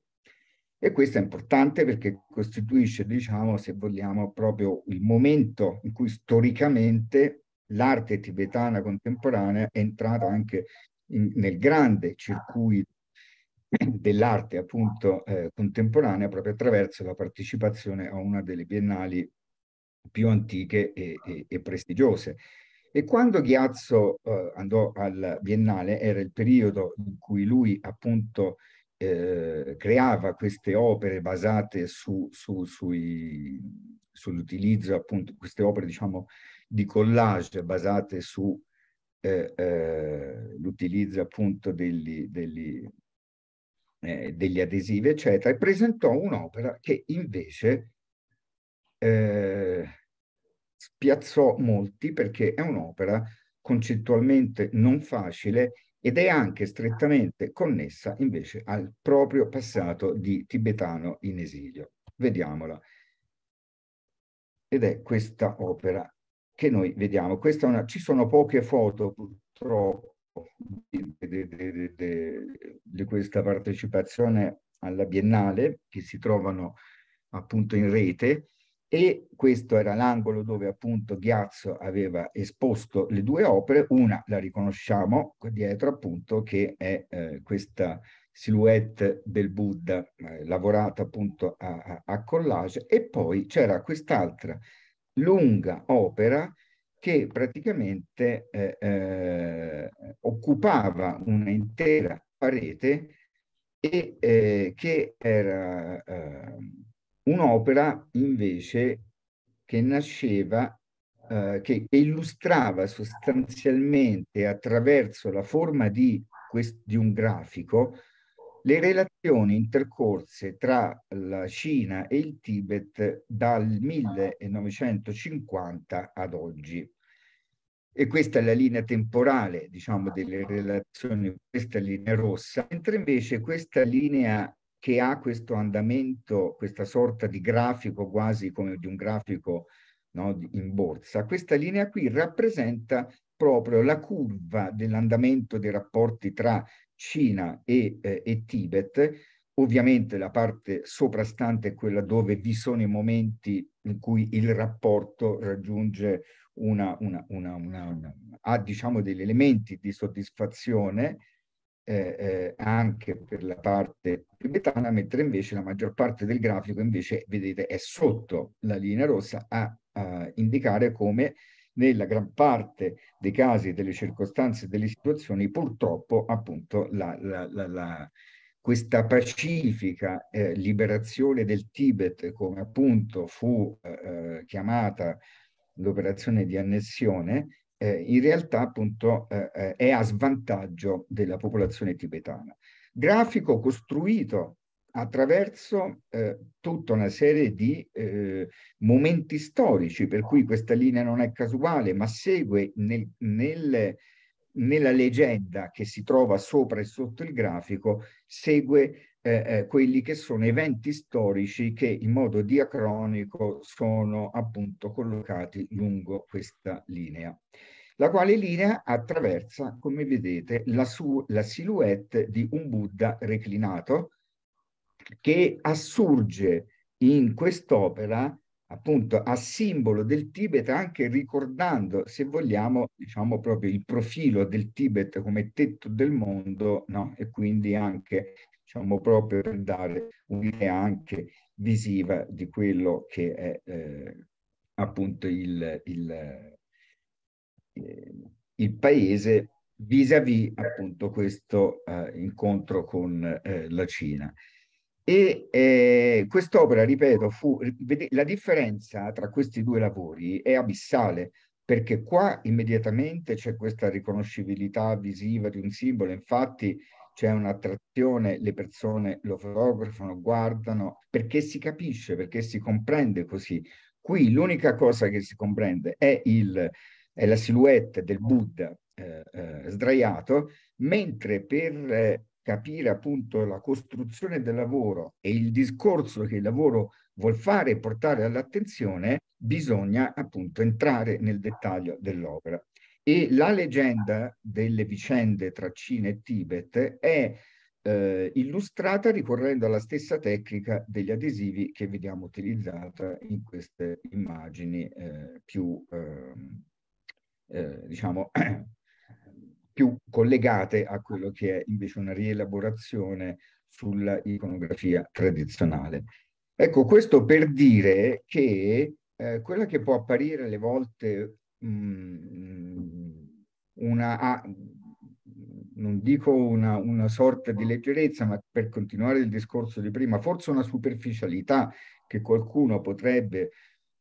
Speaker 1: E questo è importante perché costituisce, diciamo, se vogliamo, proprio il momento in cui storicamente l'arte tibetana contemporanea è entrata anche in, nel grande circuito dell'arte appunto eh, contemporanea proprio attraverso la partecipazione a una delle biennali più antiche e, e, e prestigiose. E quando Ghiazzo eh, andò al biennale era il periodo in cui lui appunto eh, creava queste opere basate su, su, sull'utilizzo, appunto, queste opere diciamo di collage basate sull'utilizzo eh, eh appunto degli, degli, eh, degli, adesivi, eccetera, e presentò un'opera che invece eh, spiazzò molti perché è un'opera concettualmente non facile ed è anche strettamente connessa invece al proprio passato di tibetano in esilio. Vediamola. Ed è questa opera che noi vediamo. Una, ci sono poche foto purtroppo di, di, di, di, questa partecipazione alla Biennale che si trovano appunto in rete, e questo era l'angolo dove appunto Ghiazzo aveva esposto le due opere, una la riconosciamo dietro appunto che è eh, questa silhouette del Buddha eh, lavorata appunto a, a, collage e poi c'era quest'altra lunga opera che praticamente eh, eh occupava un'intera parete e eh, che era eh, un'opera invece che nasceva, eh, che, illustrava sostanzialmente attraverso la forma di, quest- di un grafico le relazioni intercorse tra la Cina e il Tibet dal 1950 ad oggi. E questa è la linea temporale, diciamo, delle relazioni, questa linea rossa, mentre invece questa linea che ha questo andamento, questa sorta di grafico quasi come di un grafico no, in borsa, questa linea qui rappresenta proprio la curva dell'andamento dei rapporti tra Cina e, eh, e Tibet, Ovviamente la parte soprastante è quella dove vi sono i momenti in cui il rapporto raggiunge una, una, una, una ha diciamo degli elementi di soddisfazione eh, eh, anche per la parte tibetana, mentre invece la maggior parte del grafico invece, vedete, è sotto la linea rossa a, a indicare come nella gran parte dei casi, delle circostanze, delle situazioni, purtroppo appunto la, la, la, questa pacifica eh, liberazione del Tibet, come appunto fu eh, eh, chiamata l'operazione di annessione, eh, in realtà appunto eh, eh, è a svantaggio della popolazione tibetana. Grafico costruito attraverso eh, tutta una serie di eh, momenti storici, per cui questa linea non è casuale, ma segue nel, nel, nella leggenda che si trova sopra e sotto il grafico, segue eh, eh, quelli che sono eventi storici che in modo diacronico sono appunto collocati lungo questa linea, la quale linea attraversa, come vedete, la, la silhouette di un Buddha reclinato che assurge in quest'opera appunto a simbolo del Tibet anche ricordando se vogliamo diciamo proprio il profilo del Tibet come tetto del mondo no? e quindi anche diciamo, proprio per dare un'idea anche visiva di quello che è eh, appunto il, il, eh, il paese vis-à-vis appunto questo eh, incontro con eh, la Cina. E eh, quest'opera, ripeto, fu, la differenza tra questi due lavori è abissale, perché qua immediatamente c'è questa riconoscibilità visiva di un simbolo, infatti c'è un'attrazione, le persone lo fotografano, guardano, perché si capisce, perché si comprende così. Qui l'unica cosa che si comprende è, il, è la silhouette del Buddha eh, eh, sdraiato, mentre per eh, capire appunto la costruzione del lavoro e il discorso che il lavoro vuol fare e portare all'attenzione, bisogna appunto entrare nel dettaglio dell'opera. E la leggenda delle vicende tra Cina e Tibet è eh, illustrata ricorrendo alla stessa tecnica degli adesivi che vediamo utilizzata in queste immagini eh, più, ehm, eh, diciamo, più collegate a quello che è invece una rielaborazione sulla iconografia tradizionale. Ecco, questo per dire che eh, quella che può apparire alle volte Mm, mm, una, ah, non dico una, una, sorta di leggerezza, ma per continuare il discorso di prima, forse una superficialità che qualcuno potrebbe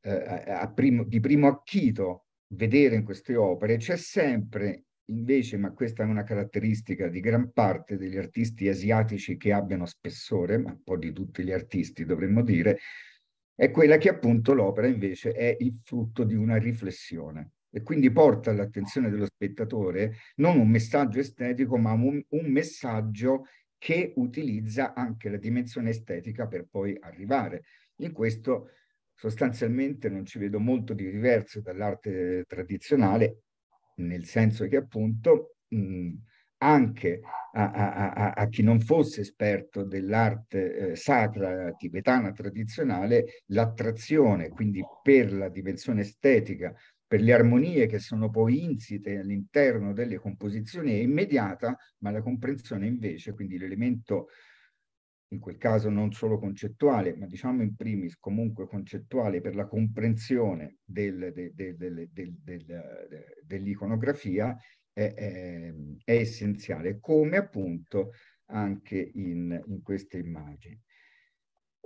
Speaker 1: eh, primo, di primo acchito vedere in queste opere, c'è sempre invece, ma questa è una caratteristica di gran parte degli artisti asiatici che abbiano spessore, ma un po' di tutti gli artisti dovremmo dire, è quella che appunto l'opera invece è il frutto di una riflessione e quindi porta all'attenzione dello spettatore non un messaggio estetico ma un, un messaggio che utilizza anche la dimensione estetica per poi arrivare. In questo sostanzialmente non ci vedo molto di diverso dall'arte tradizionale, nel senso che appunto mh, anche a, a, a, a, chi non fosse esperto dell'arte eh, sacra tibetana tradizionale l'attrazione, quindi per la dimensione estetica, per le armonie che sono poi insite all'interno delle composizioni è immediata, ma la comprensione invece, quindi l'elemento in quel caso non solo concettuale, ma diciamo in primis comunque concettuale per la comprensione del, del, del, dell'iconografia, è, è, ehm, è essenziale, come appunto anche in, in queste immagini.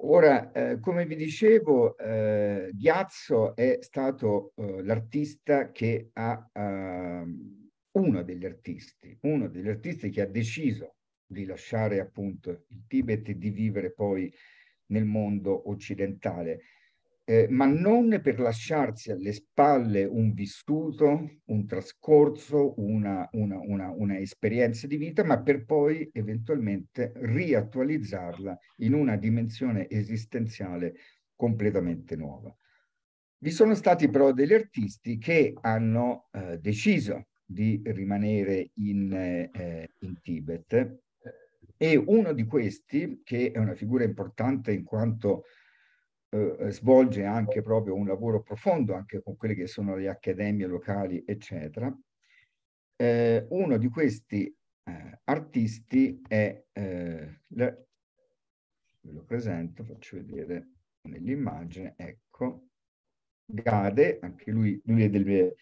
Speaker 1: Ora, eh, come vi dicevo, eh, Ghiazzo è stato eh, l'artista che ha, ehm, uno degli artisti, uno degli artisti che ha deciso di lasciare appunto il Tibet e di vivere poi nel mondo occidentale eh, ma non per lasciarsi alle spalle un vissuto, un trascorso, una, una, una, una, esperienza di vita, ma per poi eventualmente riattualizzarla in una dimensione esistenziale completamente nuova. Vi sono stati però degli artisti che hanno eh, deciso di rimanere in, eh, in Tibet eh, e uno di questi, che è una figura importante in quanto eh, eh, svolge anche proprio un lavoro profondo anche con quelle che sono le accademie locali, eccetera. Eh, uno di questi eh, artisti è, eh, le, ve lo presento, faccio vedere nell'immagine, ecco, Gade, anche lui, lui è del,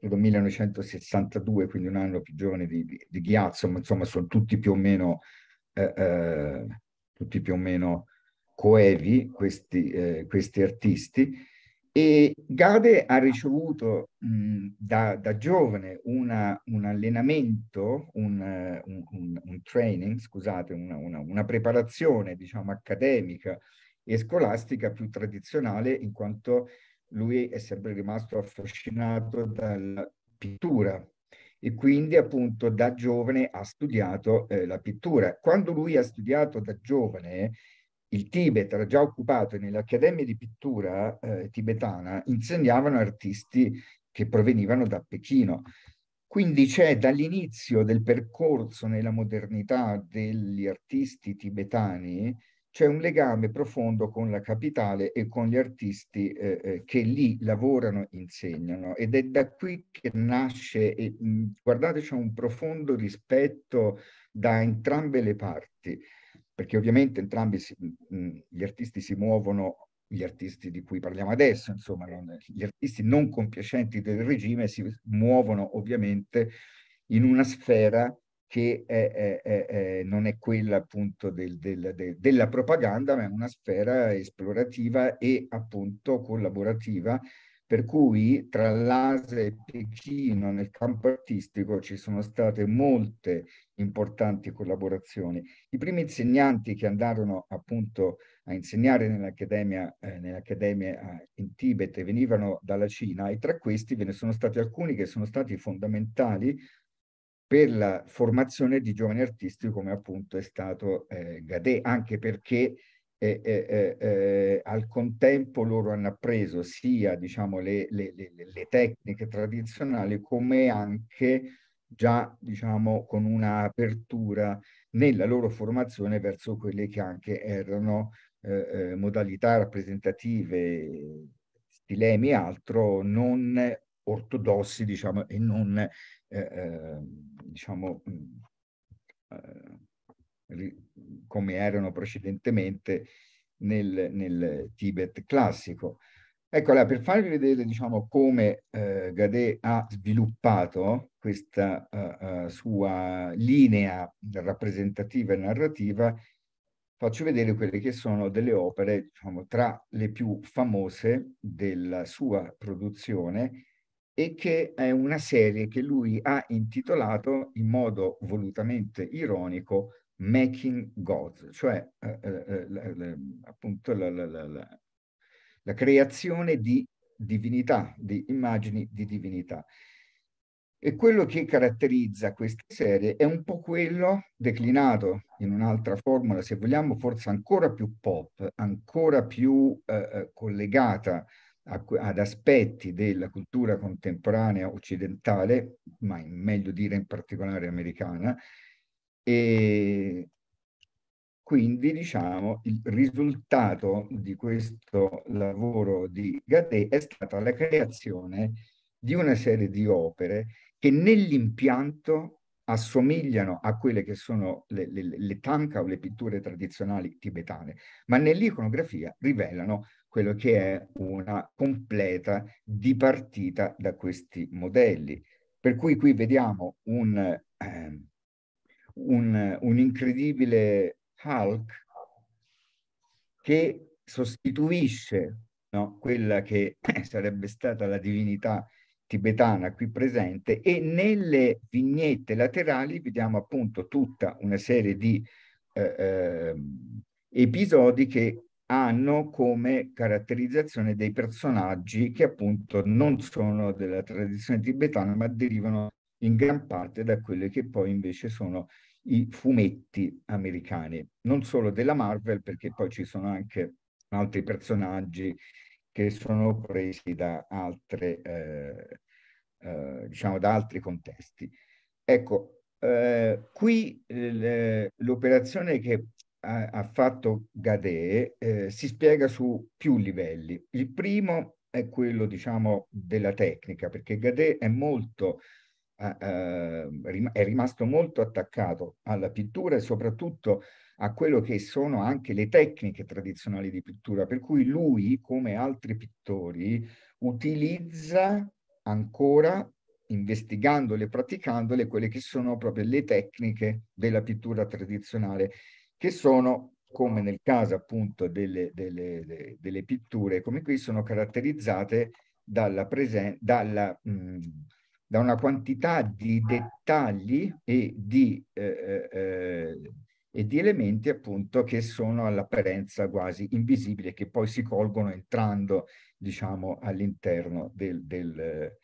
Speaker 1: 1962, quindi un anno più giovane di, di, di Ghiazzo, ma insomma sono tutti più o meno, eh, eh, tutti più o meno coevi questi, eh, questi artisti e Gade ha ricevuto mh, da, da, giovane una, un allenamento, un, un, un training, scusate, una, una, una, preparazione diciamo accademica e scolastica più tradizionale in quanto lui è sempre rimasto affascinato dalla pittura e quindi appunto da giovane ha studiato eh, la pittura. Quando lui ha studiato da giovane il Tibet era già occupato e nelle accademie di pittura eh, tibetana insegnavano artisti che provenivano da Pechino. Quindi c'è dall'inizio del percorso nella modernità degli artisti tibetani, c'è un legame profondo con la capitale e con gli artisti eh, eh che lì lavorano, insegnano. Ed è da qui che nasce, e, guardate, c'è un profondo rispetto da entrambe le parti perché ovviamente entrambi si, gli artisti si muovono, gli artisti di cui parliamo adesso, insomma, gli artisti non compiacenti del regime si muovono ovviamente in una sfera che è, è, è, non è quella appunto del, del, de, della propaganda, ma è una sfera esplorativa e appunto collaborativa per cui tra l'Asia e Pechino nel campo artistico ci sono state molte importanti collaborazioni. I primi insegnanti che andarono appunto a insegnare nell'accademia, eh, nell'accademia eh, in Tibet venivano dalla Cina e tra questi ve ne sono stati alcuni che sono stati fondamentali per la formazione di giovani artisti come appunto è stato eh, Gade, anche perché eh, eh, eh, al contempo loro hanno appreso sia diciamo, le, le, le, le, tecniche tradizionali come anche già diciamo, con un'apertura nella loro formazione verso quelle che anche erano eh, eh, modalità rappresentative, stilemi e altro non ortodossi diciamo, e non eh, diciamo, mm, come erano precedentemente nel, nel Tibet classico. Ecco, allora, per farvi vedere diciamo, come eh, Gade ha sviluppato questa uh, uh, sua linea rappresentativa e narrativa, faccio vedere quelle che sono delle opere diciamo, tra le più famose della sua produzione e che è una serie che lui ha intitolato in modo volutamente ironico making gods, cioè eh, eh, eh, eh la, la, appunto la, la, creazione di divinità, di immagini di divinità. E quello che caratterizza queste serie è un po' quello declinato in un'altra formula, se vogliamo, forse ancora più pop, ancora più eh, eh collegata a, ad aspetti della cultura contemporanea occidentale, ma meglio dire in particolare americana, e quindi diciamo il risultato di questo lavoro di Gatè è stata la creazione di una serie di opere che nell'impianto assomigliano a quelle che sono le, le, le, tanka o le pitture tradizionali tibetane, ma nell'iconografia rivelano quello che è una completa dipartita da questi modelli. Per cui qui vediamo un, eh, un, un incredibile Hulk che sostituisce no, quella che sarebbe stata la divinità tibetana qui presente e nelle vignette laterali vediamo appunto tutta una serie di eh, eh, episodi che hanno come caratterizzazione dei personaggi che appunto non sono della tradizione tibetana ma derivano in gran parte da quelli che poi invece sono i fumetti americani, non solo della Marvel, perché poi ci sono anche altri personaggi che sono presi da, altre, eh, eh, diciamo da altri contesti. Ecco, eh, qui eh, l'operazione che ha, ha, fatto Gade eh, si spiega su più livelli. Il primo è quello, diciamo, della tecnica, perché Gade è molto è rimasto molto attaccato alla pittura e soprattutto a quello che sono anche le tecniche tradizionali di pittura, per cui lui, come altri pittori, utilizza ancora, investigandole e praticandole, quelle che sono proprio le tecniche della pittura tradizionale, che sono come nel caso appunto delle, delle, delle pitture, come qui sono caratterizzate dalla, presen- dalla mh, da una quantità di dettagli e di, eh, eh, eh, e di elementi appunto che sono all'apparenza quasi invisibili e che poi si colgono entrando diciamo all'interno del, del,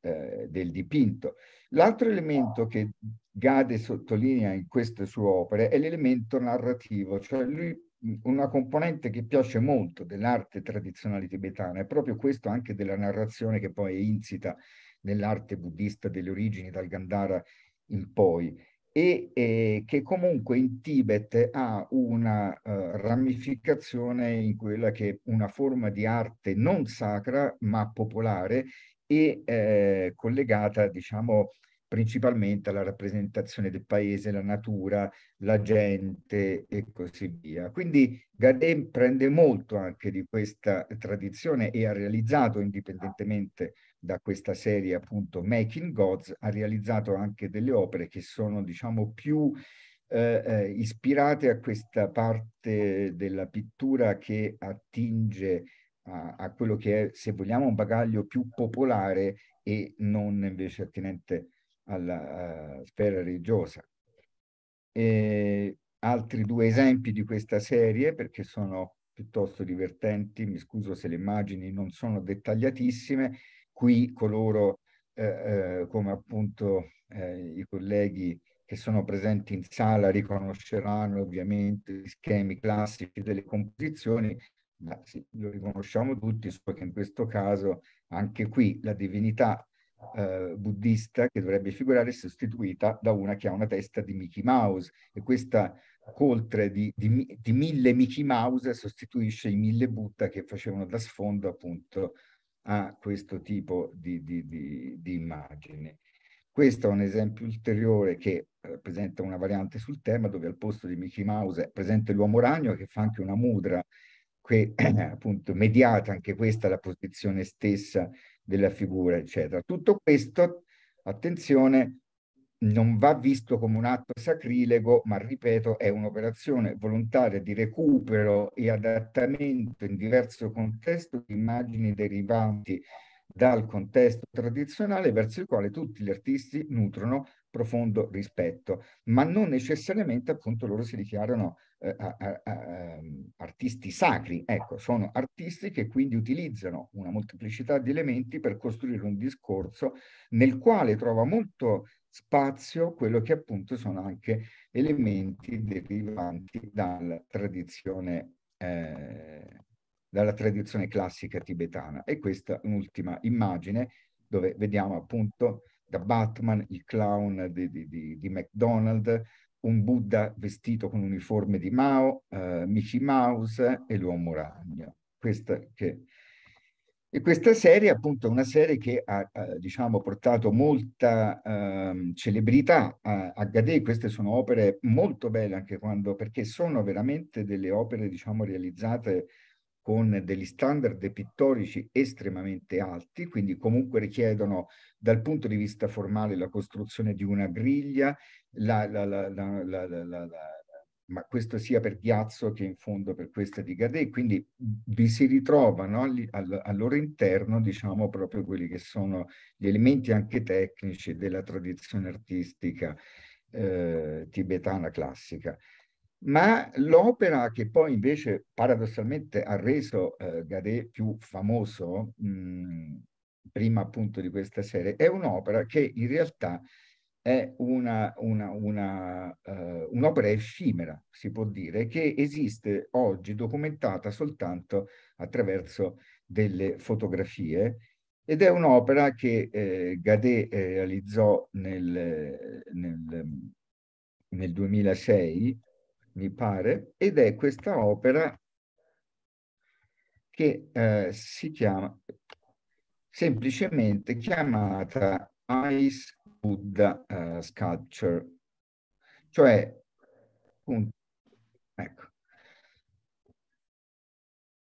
Speaker 1: eh, del dipinto. L'altro elemento che Gade sottolinea in queste sue opere è l'elemento narrativo, cioè lui una componente che piace molto dell'arte tradizionale tibetana è proprio questo anche della narrazione che poi è insita nell'arte buddista delle origini dal Gandhara in poi e eh, che comunque in Tibet ha una eh, ramificazione in quella che è una forma di arte non sacra ma popolare e eh, collegata diciamo principalmente alla rappresentazione del paese, la natura, la gente e così via. Quindi Gaudet prende molto anche di questa tradizione e ha realizzato indipendentemente da questa serie appunto Making Gods ha realizzato anche delle opere che sono diciamo più eh, eh, ispirate a questa parte della pittura che attinge a, a, quello che è se vogliamo un bagaglio più popolare e non invece attinente alla uh, sfera religiosa. E altri due esempi di questa serie perché sono piuttosto divertenti, mi scuso se le immagini non sono dettagliatissime, qui coloro eh, eh, come appunto eh, i colleghi che sono presenti in sala riconosceranno ovviamente gli schemi classici delle composizioni, ma sì, lo riconosciamo tutti, solo che in questo caso anche qui la divinità eh, buddista che dovrebbe figurare è sostituita da una che ha una testa di Mickey Mouse e questa coltre di, di, di mille Mickey Mouse sostituisce i mille Buddha che facevano da sfondo appunto a questo tipo di, di, di, di immagine. Questo è un esempio ulteriore che rappresenta eh, una variante sul tema dove al posto di Mickey Mouse è presente l'uomo ragno che fa anche una mudra che appunto mediata anche questa la posizione stessa della figura, eccetera. Tutto questo, attenzione, non va visto come un atto sacrilego, ma ripeto, è un'operazione volontaria di recupero e adattamento in diverso contesto di immagini derivanti dal contesto tradizionale verso il quale tutti gli artisti nutrono profondo rispetto, ma non necessariamente appunto loro si dichiarano eh, a, a, a, ehm, artisti sacri, ecco, sono artisti che quindi utilizzano una molteplicità di elementi per costruire un discorso nel quale trova molto spazio quello che appunto sono anche elementi derivanti dalla tradizione, eh, dalla tradizione classica tibetana. E questa è un'ultima immagine dove vediamo appunto da Batman il clown di, di, di McDonald's, un Buddha vestito con uniforme di Mao, eh, Mickey Mouse e l'uomo ragno. Questa che e questa serie, appunto, è una serie che ha, eh, diciamo, portato molta eh, celebrità a Gadè. Queste sono opere molto belle anche quando, perché sono veramente delle opere, diciamo, realizzate con degli standard pittorici estremamente alti, quindi comunque richiedono dal punto di vista formale la costruzione di una griglia, la, la, la, la ma questo sia per Ghiazzo che in fondo per questa di Gadet, quindi vi si ritrovano al, al, al, loro interno, diciamo, proprio quelli che sono gli elementi anche tecnici della tradizione artistica eh, tibetana classica. Ma l'opera che poi invece paradossalmente ha reso eh, Gadet più famoso, mh, prima appunto di questa serie, è un'opera che in realtà eh, è un'opera una, una, eh, un effimera, si può dire, che esiste oggi documentata soltanto attraverso delle fotografie ed è un'opera che eh, Gadet eh, realizzò nel, nel, nel 2006, mi pare, ed è questa opera che eh, si chiama semplicemente chiamata Ice Wood uh, eh, Sculpture, cioè un, ecco,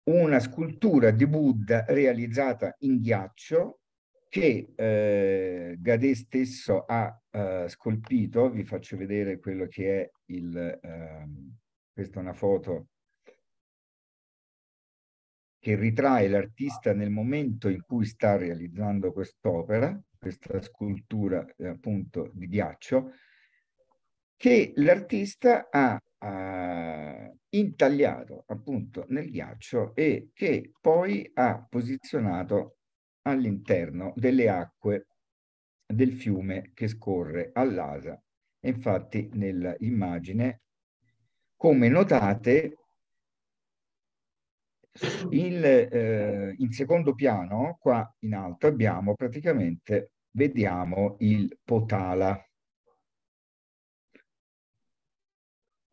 Speaker 1: una scultura di Buddha realizzata in ghiaccio che eh, Gade stesso ha eh, scolpito. Vi faccio vedere quello che è il... Eh, questa è una foto che ritrae l'artista nel momento in cui sta realizzando quest'opera questa scultura eh, appunto di ghiaccio, che l'artista ha, ha intagliato appunto nel ghiaccio e che poi ha posizionato all'interno delle acque del fiume che scorre all'Asa. Infatti nell'immagine, come notate, il, eh, in secondo piano, qua in alto, abbiamo praticamente vediamo il Potala.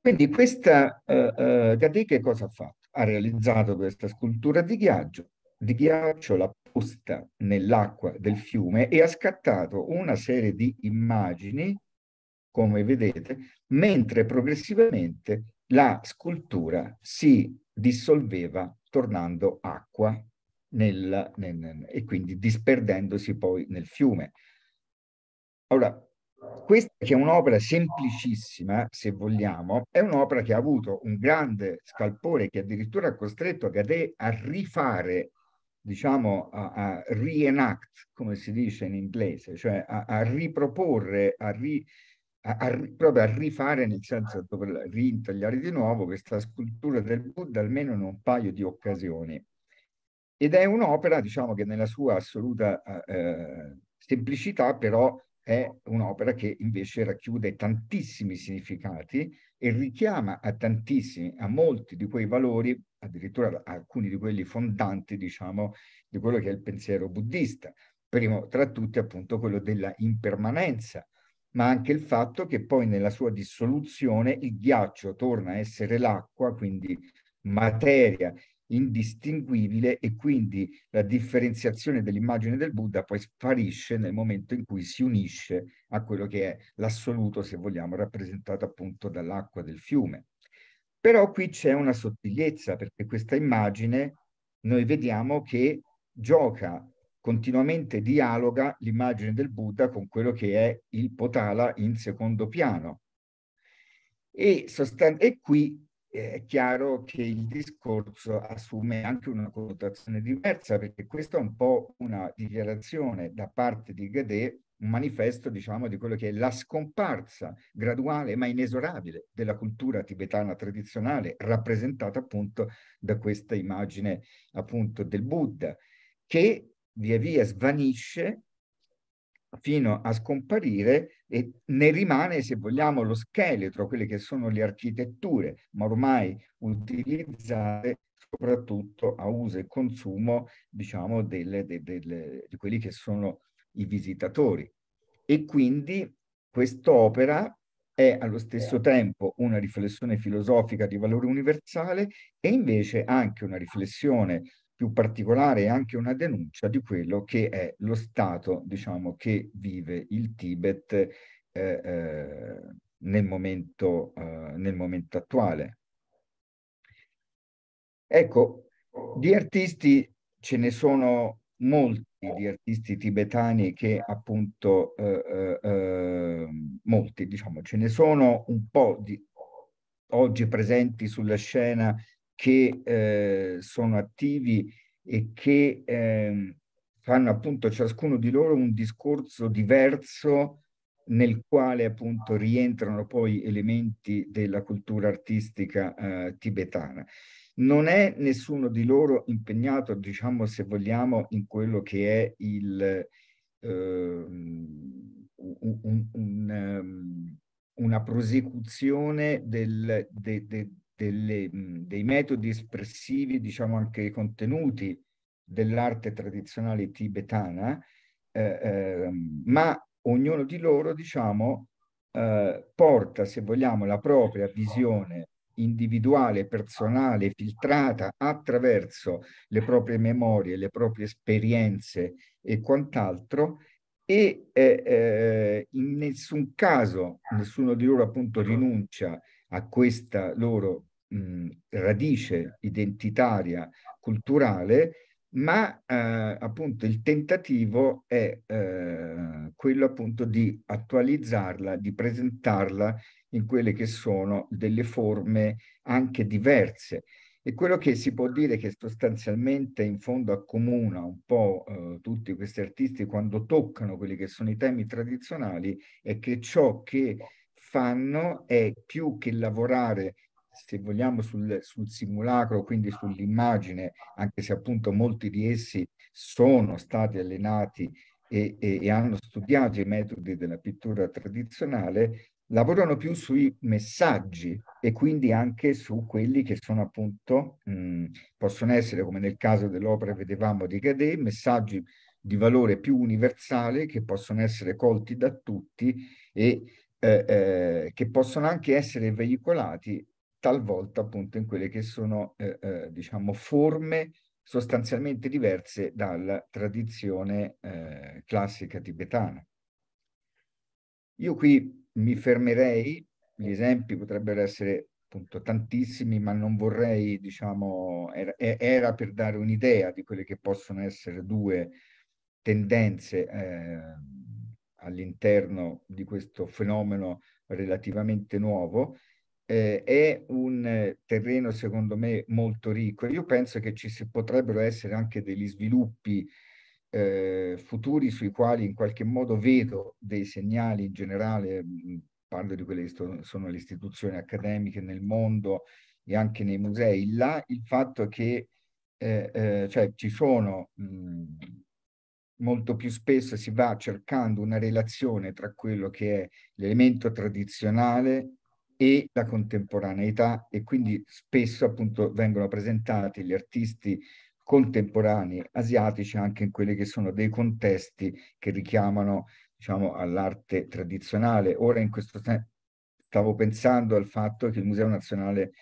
Speaker 1: Quindi questa eh, eh che cosa ha fatto? Ha realizzato questa scultura di ghiaccio, di ghiaccio l'ha posta nell'acqua del fiume e ha scattato una serie di immagini, come vedete, mentre progressivamente la scultura si dissolveva tornando acqua nel, nel, nel, e quindi disperdendosi poi nel fiume. Allora, questa che è un'opera semplicissima, se vogliamo, è un'opera che ha avuto un grande scalpore che addirittura ha costretto Gade a rifare, diciamo, a, a reenact, come si dice in inglese, cioè a, a riproporre, a ri, a, proprio a rifare, nel senso di dover rintagliare di nuovo questa scultura del Buddha almeno in un paio di occasioni. Ed è un'opera, diciamo, che nella sua assoluta eh, eh, semplicità, però è un'opera che invece racchiude tantissimi significati e richiama a tantissimi, a molti di quei valori, addirittura a alcuni di quelli fondanti, diciamo, di quello che è il pensiero buddista. Primo tra tutti appunto quello della impermanenza, ma anche il fatto che poi nella sua dissoluzione il ghiaccio torna a essere l'acqua, quindi materia indistinguibile e quindi la differenziazione dell'immagine del Buddha poi sparisce nel momento in cui si unisce a quello che è l'assoluto, se vogliamo, rappresentato appunto dall'acqua del fiume. Però qui c'è una sottigliezza perché questa immagine noi vediamo che gioca continuamente dialoga l'immagine del Buddha con quello che è il Potala in secondo piano. E, e qui è chiaro che il discorso assume anche una connotazione diversa, perché questa è un po' una dichiarazione da parte di Gadet, un manifesto, diciamo, di quello che è la scomparsa graduale ma inesorabile della cultura tibetana tradizionale, rappresentata appunto da questa immagine appunto del Buddha, che via via svanisce fino a scomparire e ne rimane, se vogliamo, lo scheletro, quelle che sono le architetture, ma ormai utilizzate soprattutto a uso e consumo, diciamo, delle, de, delle, di quelli che sono i visitatori. E quindi quest'opera è allo stesso tempo una riflessione filosofica di valore universale e invece anche una riflessione più particolare e anche una denuncia di quello che è lo stato diciamo, che vive il Tibet eh, eh, nel, momento, eh, nel momento attuale. Ecco, di artisti ce ne sono molti di artisti tibetani che appunto eh, eh, eh molti diciamo ce ne sono un po' di oggi presenti sulla scena che eh, sono attivi e che eh, fanno appunto ciascuno di loro un discorso diverso nel quale appunto rientrano poi elementi della cultura artistica eh, tibetana. Non è nessuno di loro impegnato, diciamo se vogliamo, in quello che è il, ehm, un, un, un, ehm, una prosecuzione del, de, de, delle, dei metodi espressivi, diciamo anche contenuti dell'arte tradizionale tibetana, eh, eh, ma ognuno di loro, diciamo, eh, porta, se vogliamo, la propria visione individuale, personale, filtrata attraverso le proprie memorie, le proprie esperienze e quant'altro e eh, eh, in nessun caso nessuno di loro appunto rinuncia a questa loro mh, radice identitaria, culturale, ma eh, appunto il tentativo è eh, quello appunto di attualizzarla, di presentarla in quelle che sono delle forme anche diverse. E quello che si può dire che sostanzialmente in fondo accomuna un po' eh, tutti questi artisti quando toccano quelli che sono i temi tradizionali è che ciò che fanno è più che lavorare se vogliamo, sul, sul simulacro, quindi sull'immagine, anche se appunto molti di essi sono stati allenati e, e, e hanno studiato i metodi della pittura tradizionale, lavorano più sui messaggi e quindi anche su quelli che sono appunto, mh, possono essere, come nel caso dell'opera vedevamo di Gadet, messaggi di valore più universale che possono essere colti da tutti e eh, eh, che possono anche essere veicolati talvolta appunto in quelle che sono, eh, eh, diciamo, forme sostanzialmente diverse dalla tradizione eh, classica tibetana. Io qui mi fermerei, gli esempi potrebbero essere appunto tantissimi, ma non vorrei, diciamo, era, era per dare un'idea di quelle che possono essere due tendenze eh, all'interno di questo fenomeno relativamente nuovo eh, è un eh, terreno secondo me molto ricco. Io penso che ci si, potrebbero essere anche degli sviluppi eh, futuri sui quali in qualche modo vedo dei segnali in generale, mm, parlo di quelle che sono le istituzioni accademiche nel mondo e anche nei musei, là il fatto che eh, eh cioè, ci sono mh, mm, molto più spesso si va cercando una relazione tra quello che è l'elemento tradizionale e la contemporaneità e quindi spesso appunto vengono presentati gli artisti contemporanei asiatici anche in quelli che sono dei contesti che richiamano diciamo all'arte tradizionale. Ora in questo senso stavo pensando al fatto che il Museo Nazionale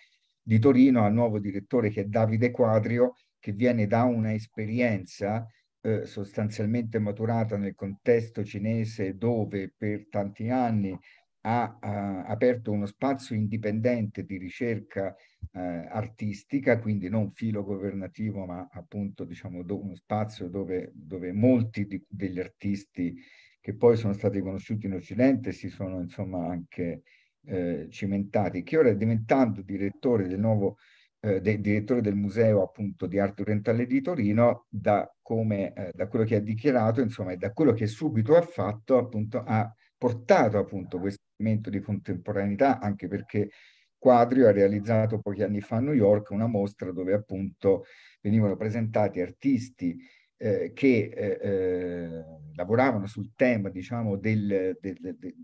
Speaker 1: di Torino ha un nuovo direttore che è Davide Quadrio che viene da un'esperienza eh, sostanzialmente maturata nel contesto cinese dove per tanti anni ha, ha eh, aperto uno spazio indipendente di ricerca eh, artistica, quindi non filo governativo, ma appunto diciamo, do, uno spazio dove, dove molti di, degli artisti che poi sono stati conosciuti in Occidente si sono insomma anche eh, cimentati, che ora è diventando direttore del nuovo eh, de, direttore del museo appunto di arte orientale di Torino, da, come, eh, da quello che ha dichiarato, insomma, e da quello che subito ha fatto, appunto, ha portato appunto questo elemento di contemporaneità, anche perché Quadrio ha realizzato pochi anni fa a New York una mostra dove appunto venivano presentati artisti eh, che eh, eh lavoravano sul tema diciamo, del, del, del,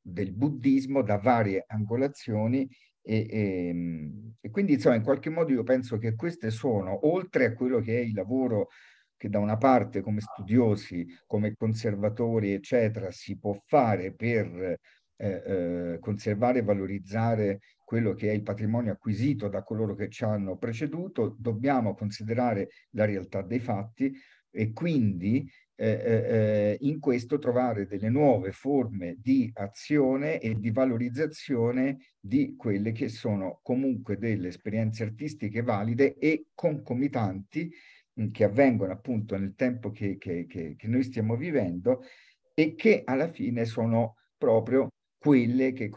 Speaker 1: del buddismo da varie angolazioni e, e, ehm, e, quindi insomma in qualche modo io penso che queste sono, oltre a quello che è il lavoro che da una parte come studiosi, come conservatori eccetera si può fare per eh, eh, conservare e valorizzare quello che è il patrimonio acquisito da coloro che ci hanno preceduto, dobbiamo considerare la realtà dei fatti e quindi eh, eh, eh in questo trovare delle nuove forme di azione e di valorizzazione di quelle che sono comunque delle esperienze artistiche valide e concomitanti mm, che avvengono appunto nel tempo che, che, che, che noi stiamo vivendo e che alla fine sono proprio quelle che,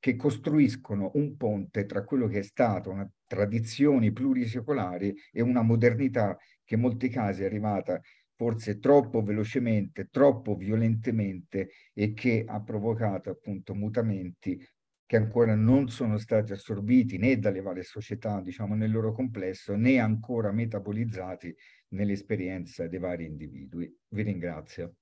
Speaker 1: che, costruiscono un ponte tra quello che è stato una tradizione plurisecolare e una modernità che in molti casi è arrivata forse troppo velocemente, troppo violentemente e che ha provocato appunto mutamenti che ancora non sono stati assorbiti né dalle varie società, diciamo, nel loro complesso, né ancora metabolizzati nell'esperienza dei vari individui. Vi ringrazio.